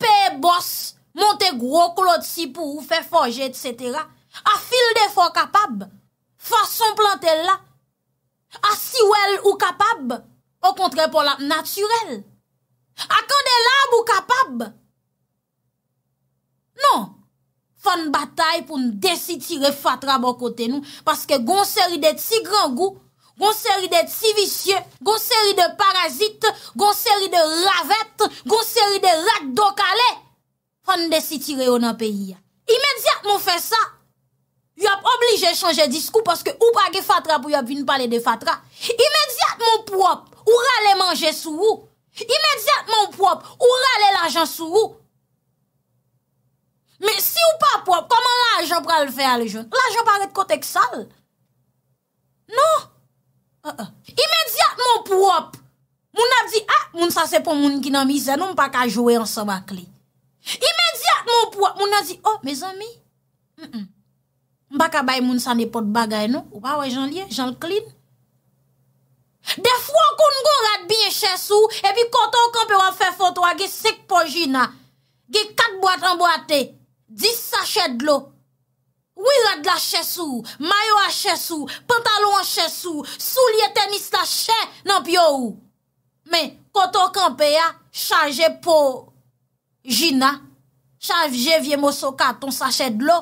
pe boss, monte gro klot si pou ou fè fòjè, etc. A fil de fò kapab, fò son plantè la. A siwèl ou kapab, o kontre pou la naturel. Akan de lab ou kapab? Non. Fan batay pou nou desi tire fatra bon kote nou. Paske gonseri de ti gran gou. Gonseri de ti visye. Gonseri de parazit. Gonseri de ravet. Gonseri de rak do kale. Fan desi tire ou nan peyi ya. Imediat moun fè sa. Yop oblige chanje diskou. Paske ou pa ge fatra pou yop vin pale de fatra. Imediat moun pou wop. Ou rale manje sou ou. imediat moun pouwop, ou rale la jan sou ou, me si ou pa pouwop, koman la jan pral fe al joun, la jan paret kotek sal, nou, euh, euh. imediat moun pouwop, ah, moun ap di, a, oh, moun sa se pon moun ki nan mize nou, mpa ka jowe an sa bakli, imediat moun pouwop, moun ap di, oh, me zan mi, mba ka bay moun sa ne pot bagay nou, ou pa wè jan liye, jan l klini, Defwa kon kon rad binye chesou, epi koto kanpewa fe fotwa ge sek po jina. Ge kat boate an boate, dis sachet lo. Ou rad la chesou, mayo la chesou, pantalon la chesou, sou liye tenis la chen nan pyo ou. Men, koto kanpewa, chanje po jina, chanje vie mou soka ton sachet lo.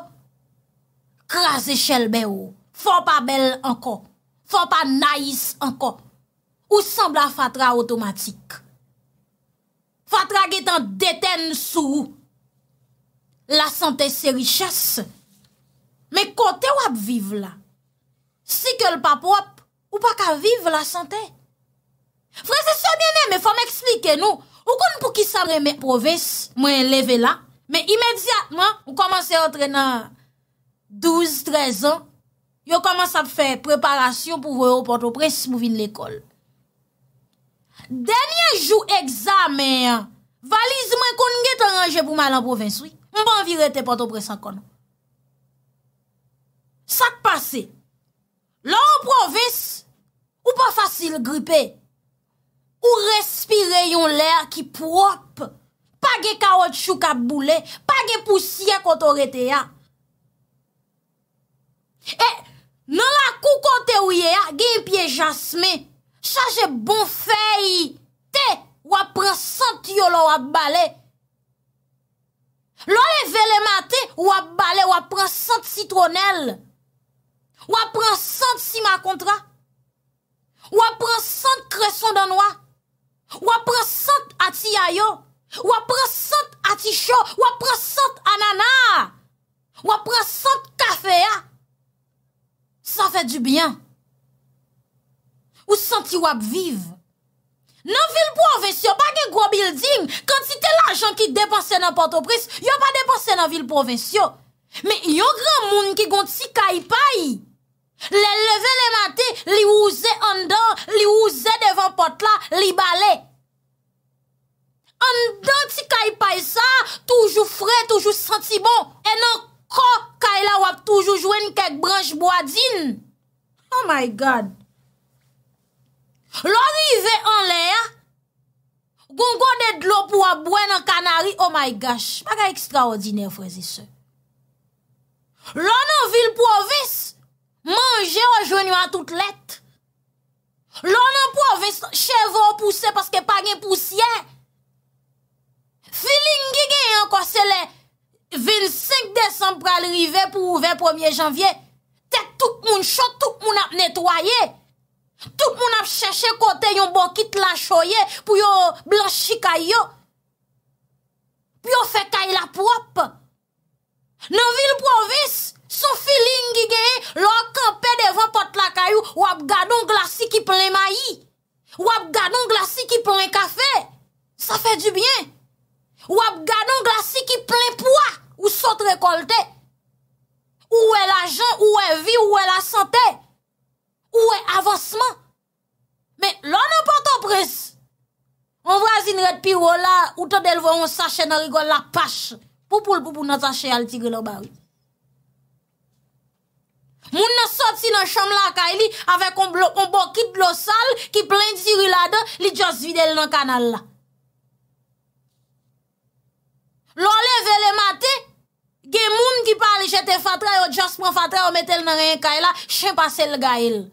Krasi chelbe ou, fwa pa bel an kok, fwa pa nais an kok. ou semb la fatra otomatik. Fatra getan deten sou ou. La sante se richas. Me kote wap vive la. Si ke l pap wap, ou pa ka vive la sante. Franses se mene, me fwa m eksplike nou, ou kon pou ki sabre me proves, mwen leve la, me imediatman, ou komanse otre nan 12-13 an, yo komanse ap fe preparasyon pou vwe ou poto presi mou vin l'ekol. Denye jou egzame ya, valizman kon nge te range pou malan provins wè. Mwen ban virete pato presa kon. Sa te pase, la an provins, ou pa fasil gripe. Ou respire yon lèr ki prop, pa ge kaot chou ka boule, pa ge pousye kontorete ya. E nan la kou kote ou ye ya, gen yon pie jasme. E nan la kou kote ou ye ya, gen yon pie jasme. chanje bon fey te wapre sant yolo wap bale. Lo le veleman te wap bale wapre sant citronel, wapre sant simakontra, wapre sant kreson danwa, wapre sant ati ayon, wapre sant ati chon, wapre sant anana, wapre sant kafea. San fe di byan. Ou senti wap viv Nan vil pou anvesyo Ba gen gwo bilding Kantite l ajan ki depanse nan portopris Yo pa depanse nan vil pou anvesyo Me yo gran moun ki gon ti kaypay Le leve le mate Li wouze andan Li wouze devan potla Li bale Andan ti kaypay sa Toujou fre, toujou senti bon E nan ko kayla wap toujou jwen Kek branj bo adin Oh my god Lò rive an lè, gongon de dlo pou a bwen an kanari, oh my gosh, pa ka ekstraordinè fwezi se. Lò nan vil pou a vis, manje a jwen yo an tout let. Lò nan pou a vis, chevo pou se paske pa gen pousye. Filingi gen an kwa se le vil 5 december al rive pou ouve 1 janvye, te tout moun chot, tout moun ap netwaye. Tout moun ap chèche kote yon bon kit la choye pou yon blanchi kayo. Pyo fè kay la prop. Nan vil provis, sou filin gigeye, lòk anpe devan pot la kayo, wap gado glasi ki plen mayi. Wap gado glasi ki plen kafe. Sa fè di byen. Wap gado glasi ki plen pwa ou sot rekolte. Ou e la jan, ou e vi, ou e la sante. Ou e avansman. Men, lò nè pote pres. Mwen vrasin ret pi wò la, ou tè del vò, mwen sache nan rigol la pache. Poupoul, poupoul, nan sache al tigre lò bari. Moun nan sote si nan chom la kay e li, avèk on bò kit lò sal, ki plèn siri la de, li jòs vide lè nan kanal la. Lò lè vè lè mate, gen moun ki pali jète fatra, yo jòs pran fatra, yo metel nan reyen kay e la, jè pasè lè gay lè.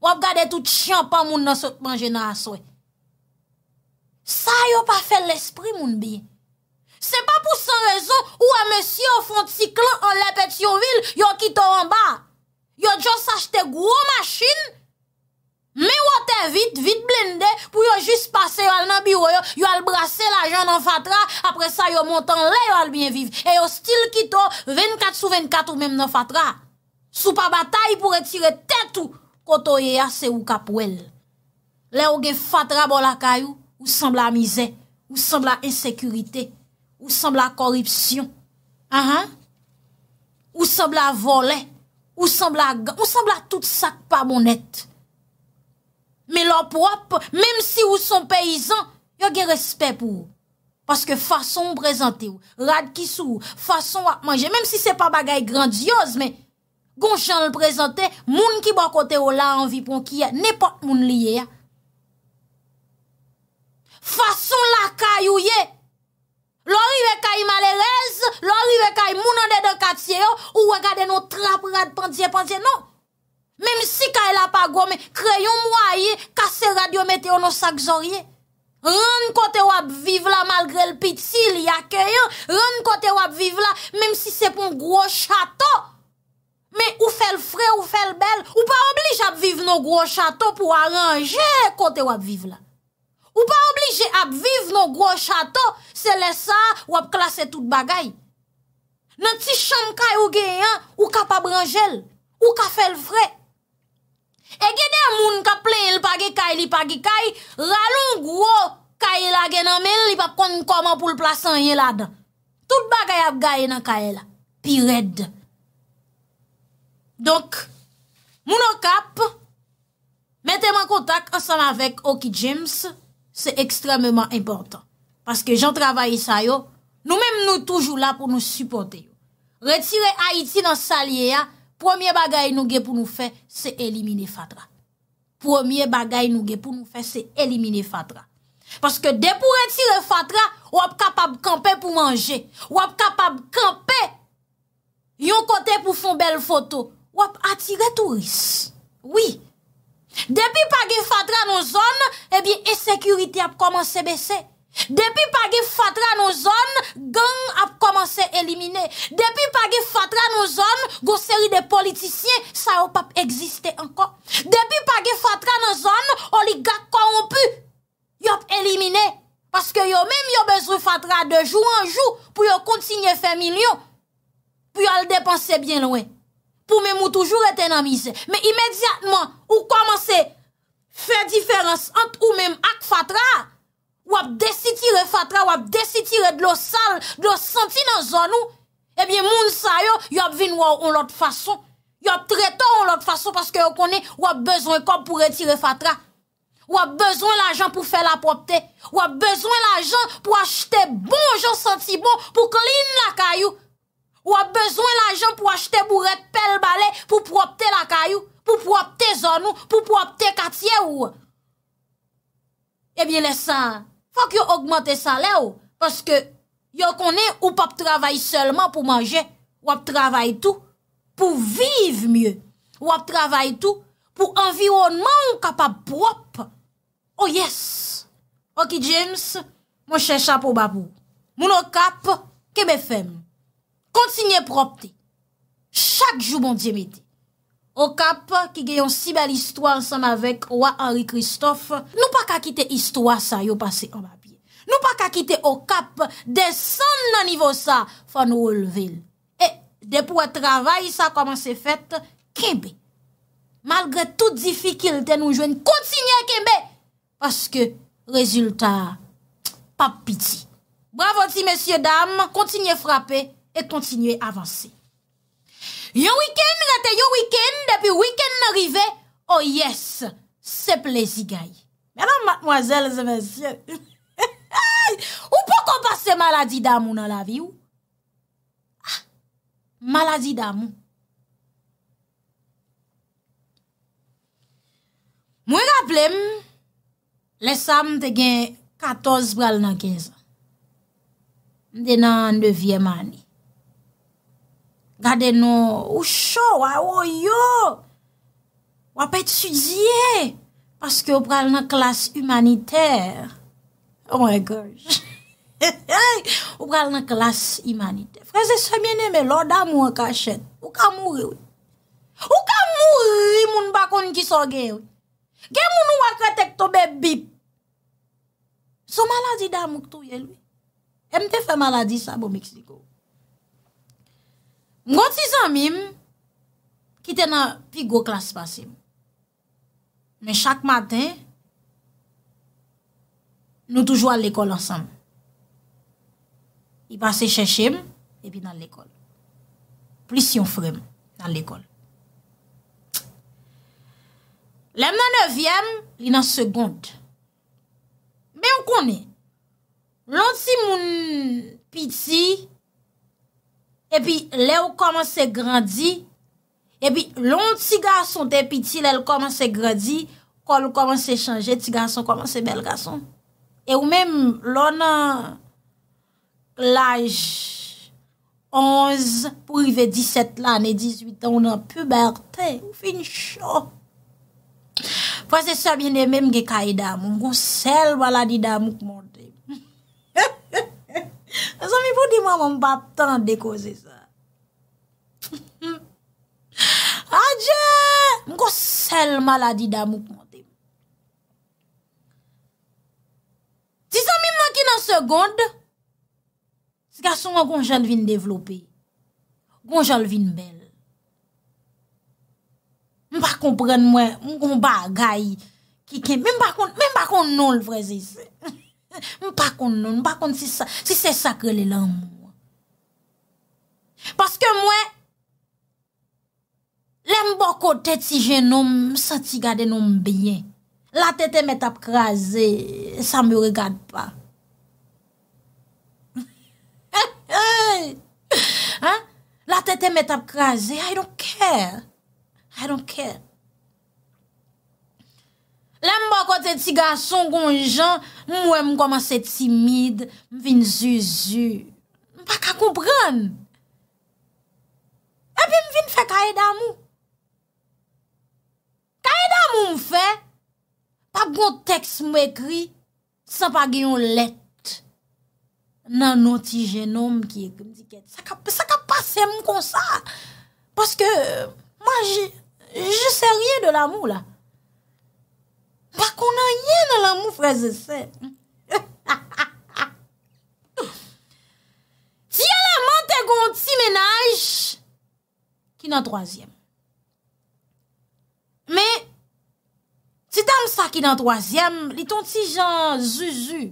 wap gade tout chan pa moun nan sotman jenras wè. Sa yo pa fè l'esprit moun bi. Se pa pou san rezon, ou a mèsy yo fonti klan an lèpet yo vil, yo kito an ba. Yo jò s'achte gwo machin, mi wote vit, vit blende, pou yo jist pase yo al nan biro yo, yo al brase la jan nan fatra, apre sa yo montan lè yo al binye viv. E yo stil kito 24 sou 24 ou mèm nan fatra. Sou pa bata yi pou re tire tèt ou. koto ye yase ou kapwel. Le ou gen fatra bolakay ou, ou sembla mizè, ou sembla insekurite, ou sembla koripsyon, ou sembla volè, ou sembla tout sak pa bonèt. Men lop wap, menm si ou son peyizan, yo gen respè pou ou. Paske fason ou prezante ou, rad kis ou, fason ou ap manje, menm si se pa bagay grandyoz, menm, Gon chan l prezante, moun ki bon kote yo la anvi pon kiye, nepot moun liye ya. Fason la kay ou ye, lorive kay malerez, lorive kay moun an de de katye yo, ou wakade nou trap rad pandye pandye nou. Mem si kay la pa gome, kreyon mwa ye, kase radio mete yo nou sak zorye. Ren kote yo ap vive la malgre l piti li akeyen, ren kote yo ap vive la, mem si se pon gro chato. Men ou fèl fre, ou fèl bel, ou pa oblige ap viv nou gro chato pou aranje kote wap viv la. Ou pa oblige ap viv nou gro chato, se lè sa wap klasè tout bagay. Nan ti chanm kay ou gen yon, ou ka pa branjel, ou ka fèl fre. E genè moun ka ple yon pa ge kay li pa ge kay, raloun gro kay la gen nan men li pa kon koman pou l plasan yon la dan. Tout bagay ap gay nan kay la, pi redden. Donk, mouno kap, mette m an kontak ansan avèk Okijims, se ekstremèman impotant. Paske jan travay sa yo, nou mèm nou toujou la pou nou supporte yo. Retire Haiti nan salye ya, promye bagay nou ge pou nou fe, se elimine Fatra. Promye bagay nou ge pou nou fe, se elimine Fatra. Paske de pou retire Fatra, wap kapab kampe pou manje. Wap kapab kampe, yon kote pou fon bel foto. wap atire touris. Oui. Depi pa ge fatra nou zon, ebi, eh e-sekurite ap komanse besè. Depi pa ge fatra nou zon, gang ap komanse elimine. Depi pa ge fatra nou zon, goseri de politisyen, sa wap ap eksiste ankon. Depi pa ge fatra nou zon, oligak konpü, yop elimine. Paske yo menm yo bezou fatra de jou anjou, pou yo kontinye fe milyon, pou yo al depanse bien ouen. pou men mou toujou retenamize. Men imediatman ou komanse fe diferans ant ou men ak fatra, wap desi tire fatra, wap desi tire dlo sal, dlo senti nan zon ou, ebyen moun sayo, yop vin waw on lot fason, yop treto on lot fason, paske yo konen wap bezon kop pou retire fatra, wap bezon la jan pou fe la popte, wap bezon la jan pou achete bon jan senti bon, pou klin la kayou. Ou ap bezwen la jan pou achete bourret pel bale pou propte lakayou, pou propte zonou, pou propte katiye ou. Ebyen eh lesan, fok yo augmente sale ou, paske yo konen ou pap travay selman pou manje, ou ap travay tou pou viv mye, ou ap travay tou pou anvironman kapap prop. O oh, yes, oki James, mwen chencha pou babou. Mouno kap, keme feme? kontinye propte. Chak jou bon diye midi. Okap, ki geyon si bel istwa san avek wa Henri Christophe, nou pa kakite istwa sa yo pase an ma bie. Nou pa kakite okap desan nan nivou sa fa nou wolvel. E depo wa travay sa koman se fet kebe. Malgre tout difikil te nou jwen kontinye kebe. Paske rezultat papiti. Bravo ti mesye dam, kontinye frape. e kontinye avanse. Yo wiken, gante yo wiken, depi wiken n'arive, oh yes, se plezi gay. Mèlan matmoazel, se mèsyen. Ou pou kon pase maladi damou nan la vi ou? Ah, maladi damou. Mwen gablem, lesam te gen 14 bral nan 15. Mdenan devye mani. Gade nou, ou chou, wawoyo, wap etudye, paske ou pral nan klas humanitèr. Oh my gosh! [laughs] Ou pral nan klas humanitèr. Freze semenye me, loda mou akachet, ou ka mouri wou. Ou ka mouri moun bakoun ki soge wou. Gen moun ou akatek tobe bip. Sou malazi da mou ktou ye lwi. Emte fe malazi sa bo miks dikou. Mgon ti zanmim ki tena pi go klas basim. Men chak maten, nou toujwa l'ekol ansam. I basi cheshem, epi nan l'ekol. Plis yon frem nan l'ekol. Lem nan 9e, li nan 2nd. Men yon konen, lansi moun piti, Epi le ou komanse grandi, epi lon ti gason te pitil el komanse gradi, kol komanse chanje, ti gason komanse bel gason. E ou menm lona laj 11 pou ive 17 lane, 18 lane, ou nan pubertè, ou fin chan. Pwase sa mene menm ge kaida moun, moun sel wala dida moun moun. Somi pou di mwa mwa mpa tan deko se sa. Adje! Mwen kon sel maladi da mwok mwote. Ti somi man ki nan segonde, se ka son kon jalvin devlope. Kon jalvin bel. Mwen pa kompren mwen, mwen kon ba gai, ki kem, mwen pa kon non l vreze se. Mwen pa kon non l vreze se. Mwen pa kon non, mwen pa kon si se sakre le lan mwen. Paske mwen, le m boko tet si jenon, m senti gade non m byen. La tete me tap kraze, sa m yo regade pa. [laughs] La tete me tap kraze, I don't care, I don't care. Lèm bo kote ti gason kon jan, mwen mwen koman se timid, mwen vin zuzu. Mwen pa ka koupran. E pi mwen vin fe ka edamu. Ka edamu mwen fe, pa konteks mwen ekri, sa pa genyon let nan anotijenom ki ekri. Sa ka pase mwen konsa, paske mwen jese riyen de l'amou la. Bak kon nan yè nan lan mou freze se. Ti yè la mante goun ti menaj, ki nan troasyem. Me, ti dam sa ki nan troasyem, li ton ti jan zuzu.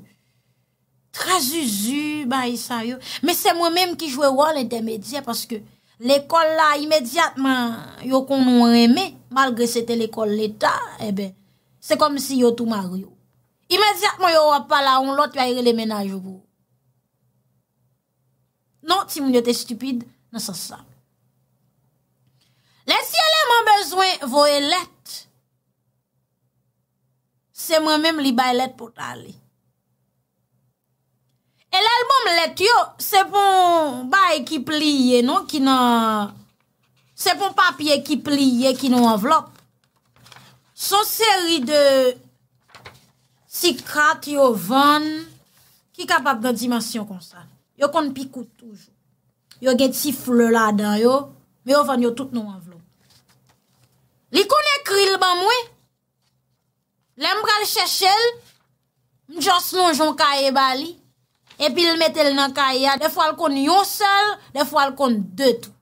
Tra zuzu, ba yi sa yo. Me se mwen menm ki jwe wò lè demèdye, paske lèkòl la imèdjatman yo kon nou remè, malgré se te lèkòl lèta, ebe, Se kom si yo tou mag yo. Imediatman yo wap pala ou lout yoy a yire le menaj yo go. Non, si moun yo te stupide, nan se sa. Le siye le mwen bezwen vo e let, se mwen menm li bay let pou tali. E lalboum let yo, se pon bay ki pliye, non ki nan, se pon papye ki pliye, ki nan wavlot. Son seri de si krat yo van ki kapap gen dimensyon kon san. Yo kon pikou toujou. Yo gen si fle la dan yo. Me yo van yo tout nou avlou. Li kon ekri l ban mwen. Lem kal chechel. Mjons non jon kaje bali. Epi l metel nan kaje. De fwa l kon yon sel. De fwa l kon detou.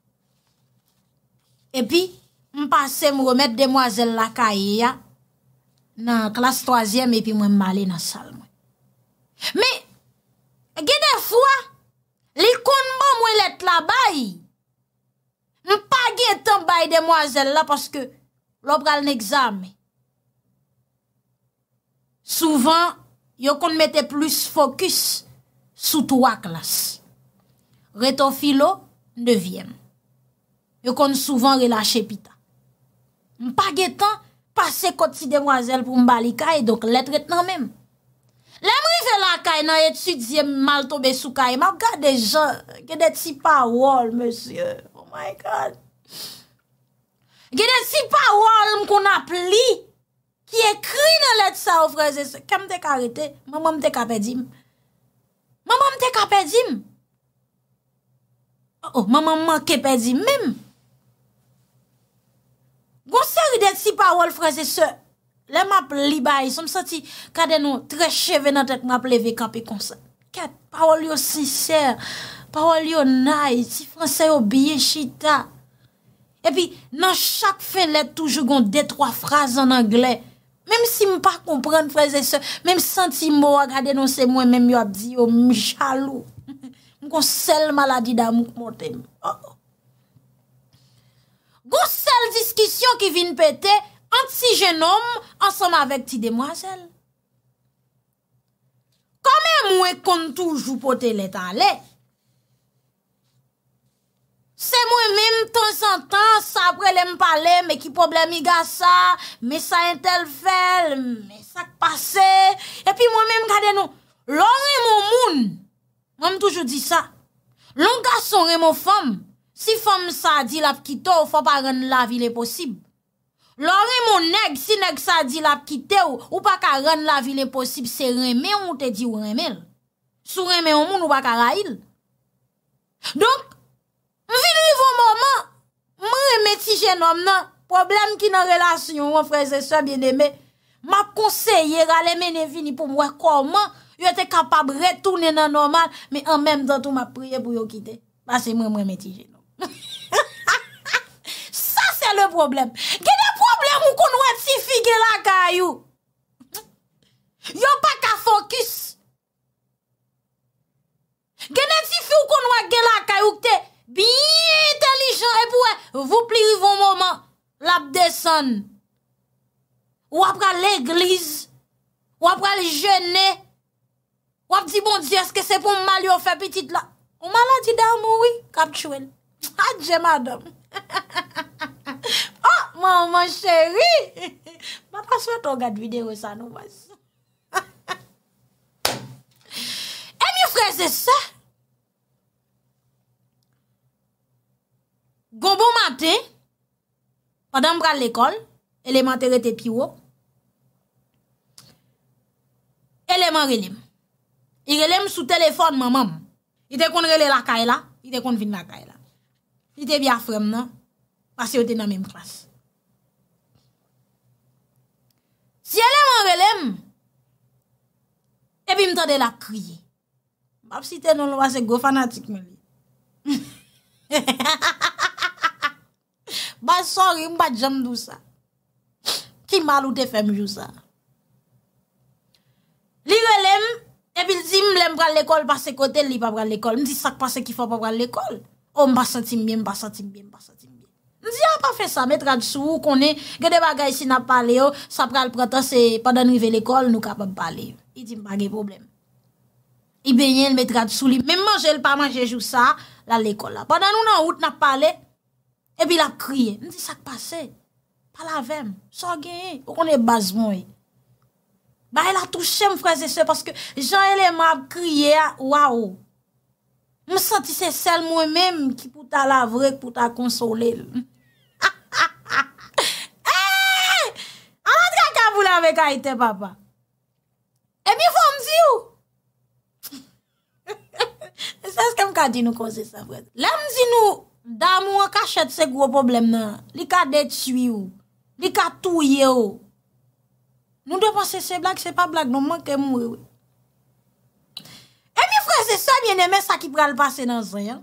Epi m pase m remet demwazel la kaye ya, nan klas 3e epi mwen male nan sal mwen. Me, ge defwa, likon mwen mwen let la bayi, m pa ge etan bayi demwazel la, paske lopral n'exame. Souvan, yo kon mette plus fokus sou touwa klas. Reto filo, devyem. Yo kon souvan relache pita. Mpa ge tan, pase koti demwazel pou mbali kaye, donk letre tan menm. Lemri ve la kaye nan etudye mal tobe sou kaye, ma gade je, gade ti pawol, msye, oh my god. Gade ti pawol mkoun ap li, ki ekri nan letre sa ou oh freze se. Kem te karete, mman mte kapedim. Mman mte kapedim. Mman oh, oh, mman kepedim menm. Gon seri det si pa wol fraze se, le map li bayi, som santi kade nou tre cheve nan tet map leve kapi konsen. Ket, pa wol yo siser, pa wol yo nay, si franse yo bie chita. E pi nan chak fin let toujou gon detroye fraze an angle. Mem si m pa komprende fraze se, mem santi m wakade nou se mwen menm yo apzi yo m jalou. [laughs] M kon sel maladi da mouk moten. Oh oh. pou sel diskisyon ki vin pete, an ti jenom, ansanm avek ti demwazel. Kame mwen kontou jupote leta le? Se mwen menm ton santan, sa apre lem pale, me ki problemi ga sa, me sa entel fel, me sa kpase, epi mwen menm kade nou, lon remon moun, mwenm toujou di sa, lon gason remon fom, si fòm sa di la pkite ou, fò pa ren la vilè posib. Lò rè moun neg, si neg sa di la pkite ou, ou pa ka ren la vilè posib, se remè ou te di ou remè lè. Sou remè ou moun ou pa ka ra il. Donk, m vin rivò mòman, m remè ti jenòm nan, problem ki nan relasyon, wò frezè sò bienemè, m a konseyè ralè menè vini pou m wè kòman, yo te kapab retounen nan normal, mè an mèm dan tou m a priye pou yo kite. Basè m remè ti jenò. [laughs] Sa se le problem Genè problem ou kon wè ti fi gè la kayou Yo pa ka fokus Genè ti fi ou kon wè gè la kayou Kte bi intelligent E pou wè voupi yu voun mouman Lap de son Ou apra l'eglise Ou apra l'je ne Ou ap di bon di Eske se pou m mal yo fe petit la O maladi da moui Kap chou el Adje madam! [laughs] Oh, maman chèri! Mata svet an vade video sanou vase. E mi fre se se! Goubou matè, padèm pral l'ekol, eleman te rete piwo. Eleman relem. I relem sou telefon mamam. I te kon rele la kayla, i te kon vin la kayla. Li te bya frem nan, pa se yo te nan menm klas. Si ye lem an we lem, epi mta de la kriye. Bab si te nan lwa se go fanatik men li. [laughs] Ba sori mba jem dou sa. Ki mal ou te fem jou sa. Li we lem, epi li zim lem pral lekol pa se kote li pa pral lekol. Ni sak pa se ki fa pa pral lekol. Ou oh, mba satim byen, mba satim byen, mba satim byen. Ndi a pa fe sa, metra dsou, kone, gade bagay si nap pale yo, sapral prata se, padan rive l'ekol, nou ka pa pale yo. I di mba ge problem. I benyen, metra dsou li, menman jel pa manje jou sa, la l'ekol la. Padan nou nan wout nap pale, ebi la kriye. Ndi sa kpase, palavem, sogeye, ou kone bazmoye. Ba e la touche mfraze se, paske jan eleman kriye, wawo. M sati se sel mwen menm ki pou ta lavre, ki pou ta konsolel. [laughs] Eh! Anad ka ka vou lave ka ite papa? E mi fò m zi ou? [laughs] Se se kem ka di nou kon se sa fred? Le m zi nou, dam ou an ka chet se gwo problem nan, li ka det su you, li ka tou you. Nou de pa se se blak, se pa blak, nou man kem mwen wè. E mi fraze sa, mi ene mè sa ki pral basen an zan.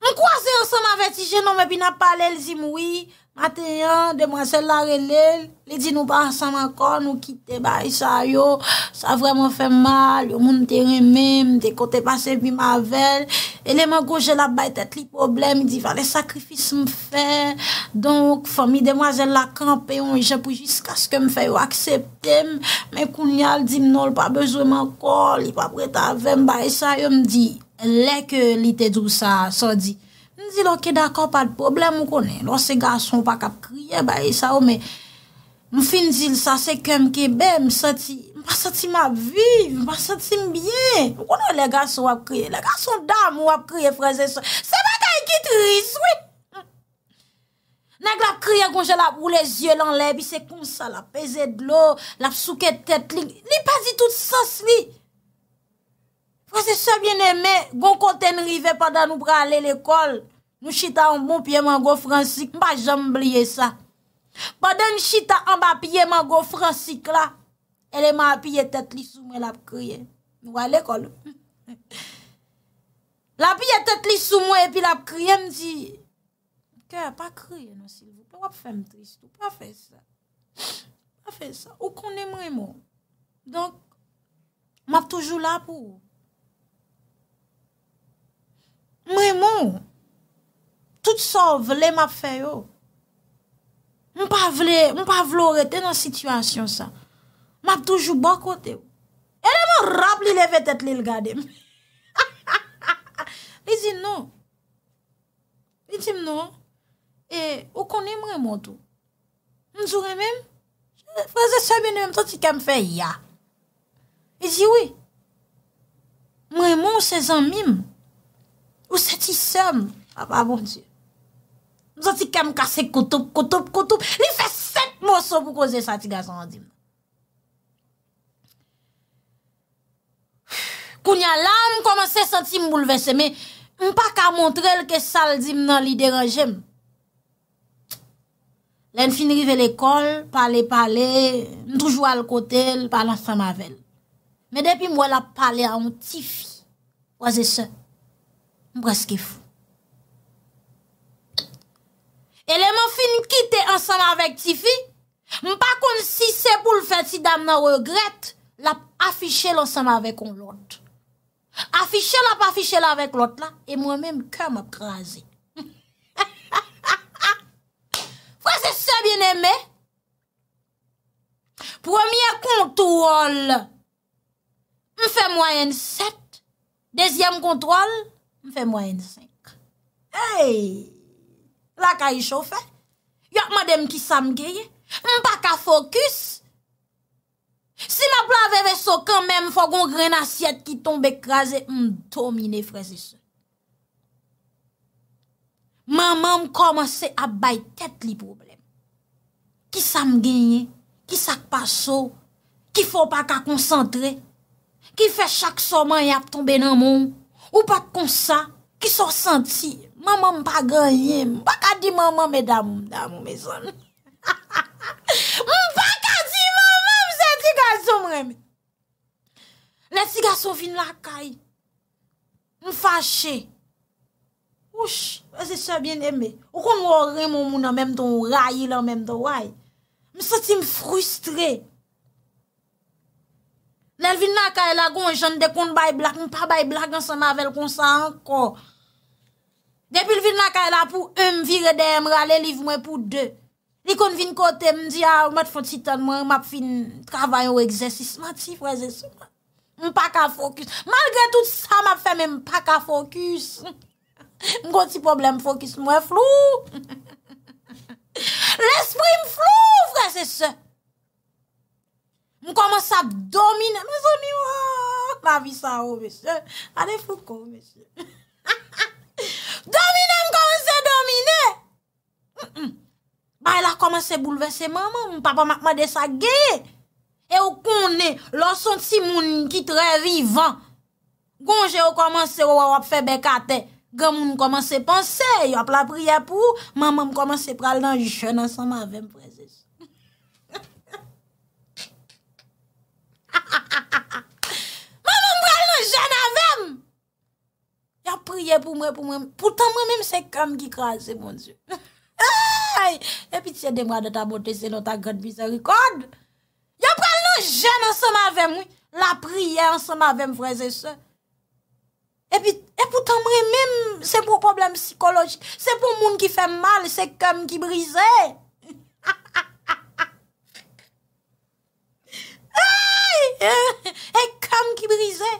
Mwen kwa ze an san ma veti jenon, mwen bi nan pale l zimoui, Maten yon, demwazel la rele, li di nou pa ansan man kon, nou kite ba isa yo, sa vreman fe mal, yon moun te reme, mte kote pase bi mavel, ele man goje la bay tet li problem, li di va le sakrifis m fe, donk fami demwazel la kampe yon, jepou jiska skan m fe yo aksepte m, men koun nyal di m nol pa bezwe man kon, li pa breta avem ba isa yo m di, leke li te dousa sa di. Ndi lò kè d'akò pa d'poblèm mw konè, lò se gason wak ap kriye ba e sa wè. Mw fin zil sa se kèm kè bè, mw sa ti, mw pa sa ti ma vwi, mw pa sa ti mbyen. Mw konon lè gason wap kriye, lè gason dam wap kriye fra zè son. Se mwen kè yikit ris wè. Nè glap kriye konjè la ou lè zye lan lè, bi se kon sa la pe zè d'lo, la psou kè tèt, li pasi tout sas li. Fransese bien eme, gon konten rive padan nou pra ale l'ekol, nou chita an bon piye man go fransik, pa jom blye sa. Padan chita an ba piye man go fransik la, eleman apiye tet li sou mwen la ap kriye. Nou wale ekol. [laughs] La apiye tet li sou mwen epi la ap kriye, m di, kè, pa kriye nan si, wap fèm trist, wap pa fè sa. Wap pa fè sa, ou kon emre mou. Donk, m ap toujou la pou ou. Mwè mwè ou, tout sa vle m ap fe yo. Mwè pa vle, mwè pa vle ou rete nan situasyon sa. Mwè ap toujou bakote ou. E lè mwen rap li leve tet li lgade. [laughs] Li zi nou. Li zi nou. E ou koni mwè mwè ou tou. Mwè zi ou remèm, fwese sebe mwen mwen ton ti kam fe ya. Li zi ou we. Mwè mwè ou se zan mim. Mwè mwen mwen mwen. Ou se ti sem? A ah, pa bon diyo. Mwen se ti kem kasek koutoup, koutoup, koutoup. Li fe set monson pou koze sa ti gazan dim. Kounya la, mwen komanse senti mwen moun vese. Men, mwen pa ka montre lke sal dim nan li deranje mwen. Len finrive l'ekol, pale pale, mwen toujou al kote, lpalan sa maven. Men depi mwen la pale a mwen ti fi. Koze sep. Mweske fwou. Eleman fin kite ansan avèk ti fi, mw pa kon si se pou l fè si dam nan regret, l ap afichè l ansan avèk on l ot. Afichè l ap afichè l avèk l ot la, e mwen mèm kè m ap krasè. [laughs] Fwa se se bien emè? Premye kontrol, mw fè mwen yon set, dezyem kontrol, m fè mwa en 5. Hey, lak a yi chow fè, yot madèm ki sa m genye, m pa ka fokus. Si m ap la veve so kan mèm, fò gon gren asyet ki tombe krasè, m tomine fresè se. Mamam komanse ap bay tèt li problem. Ki sa m genye, ki sak pa so, ki fò pa ka konsantre, ki fè chak soman yap tombe nan moun, Ou pat konsa, ki so senti, mama mpa ganyem, baka di mama me damou, damou me zon. [laughs] Mpa kadi mama mse di gazom reme. Nè si gazo vin lakay, mfache. Wesh, wese se bien eme. Ou kon wore momou nan menm do rayi lan menm do rayi. Mse senti mfrustreye. Men vin na ka e la gwen jande kon bay blak, mwen pa bay blak gansan mavel konsan ankon. Depi vin na ka e la pou un vir de mre ale liv mwen pou de. Li kon vin kote mdi a ah, ou mat fwoti tan mwen mwap fin travay ou egzesis mati fwese sou. Mwen pa ka fokus. Malgre tout sa mwap fe men mwen pa ka fokus. [laughs] Mwen kon ti problem fokus mwen flou. [laughs] Lesprim flou fwese sou. Mwen komanse ap domine. Mwen soni wak la vi sa ou, oh, mwen se. A de fokou, mwen se. [laughs] Domine mwen komanse domine. Ba y e la komanse bouleve se maman. Mwen papa makman de sa geye. E ou konen, lonson ti moun ki tre vivan. Gonje ou komanse wawap febe kate. Gamoun mwen komanse panse. Yo ap la pria pou. Maman mwen komanse pral nan jishen ansan ma ve mpre. Ha ha ha ha ha, mwen mwen pral nan jen avèm. Ya priye pou mwen pou mwen, pou tan mwen mèm se kam ki krasè, moun jò. Ha [laughs] ha ha ha ha, epi tiè demwa de ta bote se nou ta gòd misèrikòd. Ya pral nan jen an sèm avèm, la priye an sèm avèm vreze sè. Epi, epi pou tan mwen mèm, se pou problem psikolojik, se pou moun ki fè mal, se kam ki brise. e kam ki brize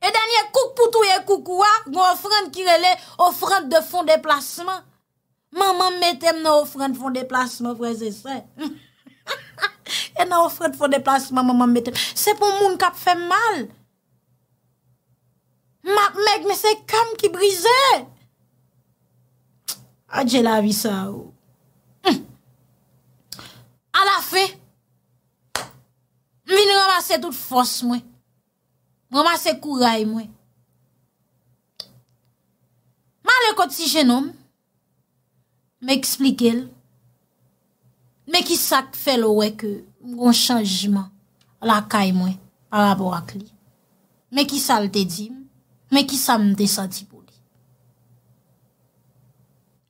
e danye kouk poutou e kouk wak gwa ofran kirele ofran de fon deplasman maman metem nan ofran fon deplasman freze se [laughs] e nan ofran fon deplasman maman metem se pou moun kap fe mal mak meg me se kam ki brize a dje la vi sa ou a hmm. la fe mwen mwen mwase tout fos mwen, mwen mwase kou ray mwen. Ma le kot si jenom, mwen eksplike el, mwen ki sak fèl weke mwen chanjman la kay mwen a rabo ak li, mwen ki sal te di, mwen ki sal te sa di pou li.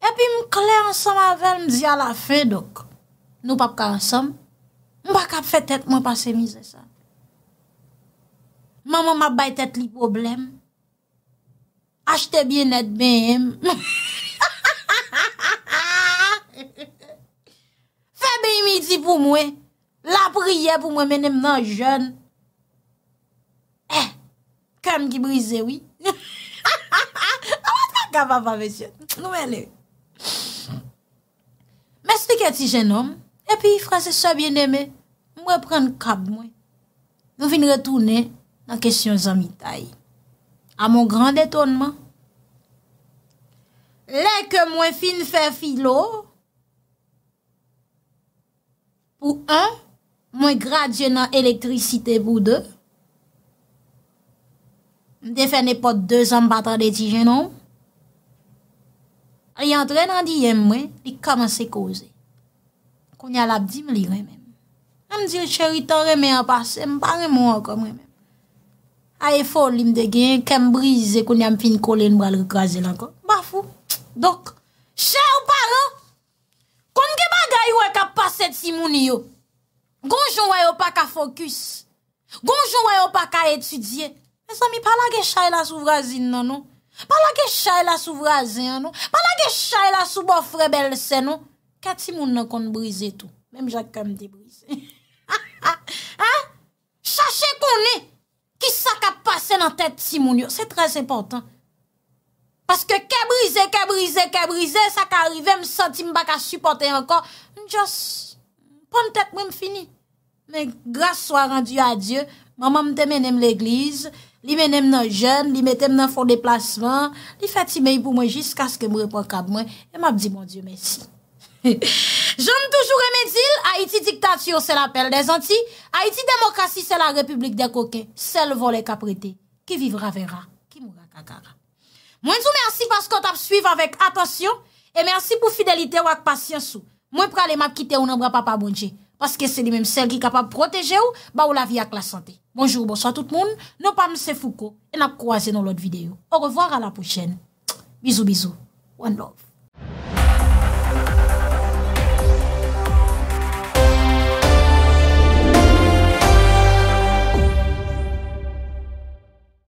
E pi mwen kle ansam avè mwen di ala fè dok, nou pap ka ansam, Mwa ka fè tèt mwen pasèmize sa. Mwaman mwen bay tèt li problem. Achte bie net bèm. [laughs] Fè bèm iti pou mwen. La priye pou mwen menem nan joun. Eh, kèm ki brise wè. A wè tè kèm kèm pa pa mwen sè. Nou mè lè. Mè sè fè kèm ti jèn om. E pi fra se sa bien eme, mwen pren kab mwen. Mwen fin retoune nan kesyon zanmi tay. A mwen gran detonman. Lè ke mwen fin fe filo, pou an, mwen gradye nan elektrisite pou de, mwen defen ne pot de zanm patan de ti genon, ay an tre nan diye mwen li kaman se koze. kon yal ap di m li remen. Am di l chèritan remen ap ase, m parem m wakom remen. A e folim de gen, kem brize kon yal fin kolen wal rikaze lankon. Bafou, dok. Chè ou pa lò, kon ge bagay wè kap ase ti mouni yò. Gonjou wè yò pa ka fokus. Gonjou wè yò pa ka etudye. E sa mi pala ge chè la souvrazine nanon. Pala ge chè la souvrazine nanon. Pala ge chè la soubof rebelse nanon. Kat si moun nan kon brise tout. Mem jake kem di brise. Ha [laughs] ha ha. Chache kon ne. Ki sa ka pase nan tet si moun yo. Se trez important. Paske ke brise, ke brise, ke brise. Sa ka arrive m senti m baka supporte ankon. M jose. Pon tet mwen fini. Men, grasso a rendu a Diyo. Maman m temenem l'eglize. Li menem nan jen. Li metem nan fon deplasman. Li fati mey pou mwen jis. Kaske m repon kab mwen. E m ap di moun Diyo mesi. Jom toujou remedil Haiti diktatiyo se la pel bon de zanti Haiti demokrasi se la republik de koke Sel vole kaprete Ki vivra vera Ki mou la kakara Mwen tou mersi paskot ap suiv avèk atasyon E mersi pou fidelite wak pasyansou Mwen prale map kite ou nan bra pa pa bonje Paske se di menm sel ki kapab proteje ou Ba ou la vi ak la sante Bonjour bonso a tout moun Nopam se fouko E nap kroase nou lot videyo Ou revoar a la pouchen Bizou bizou One love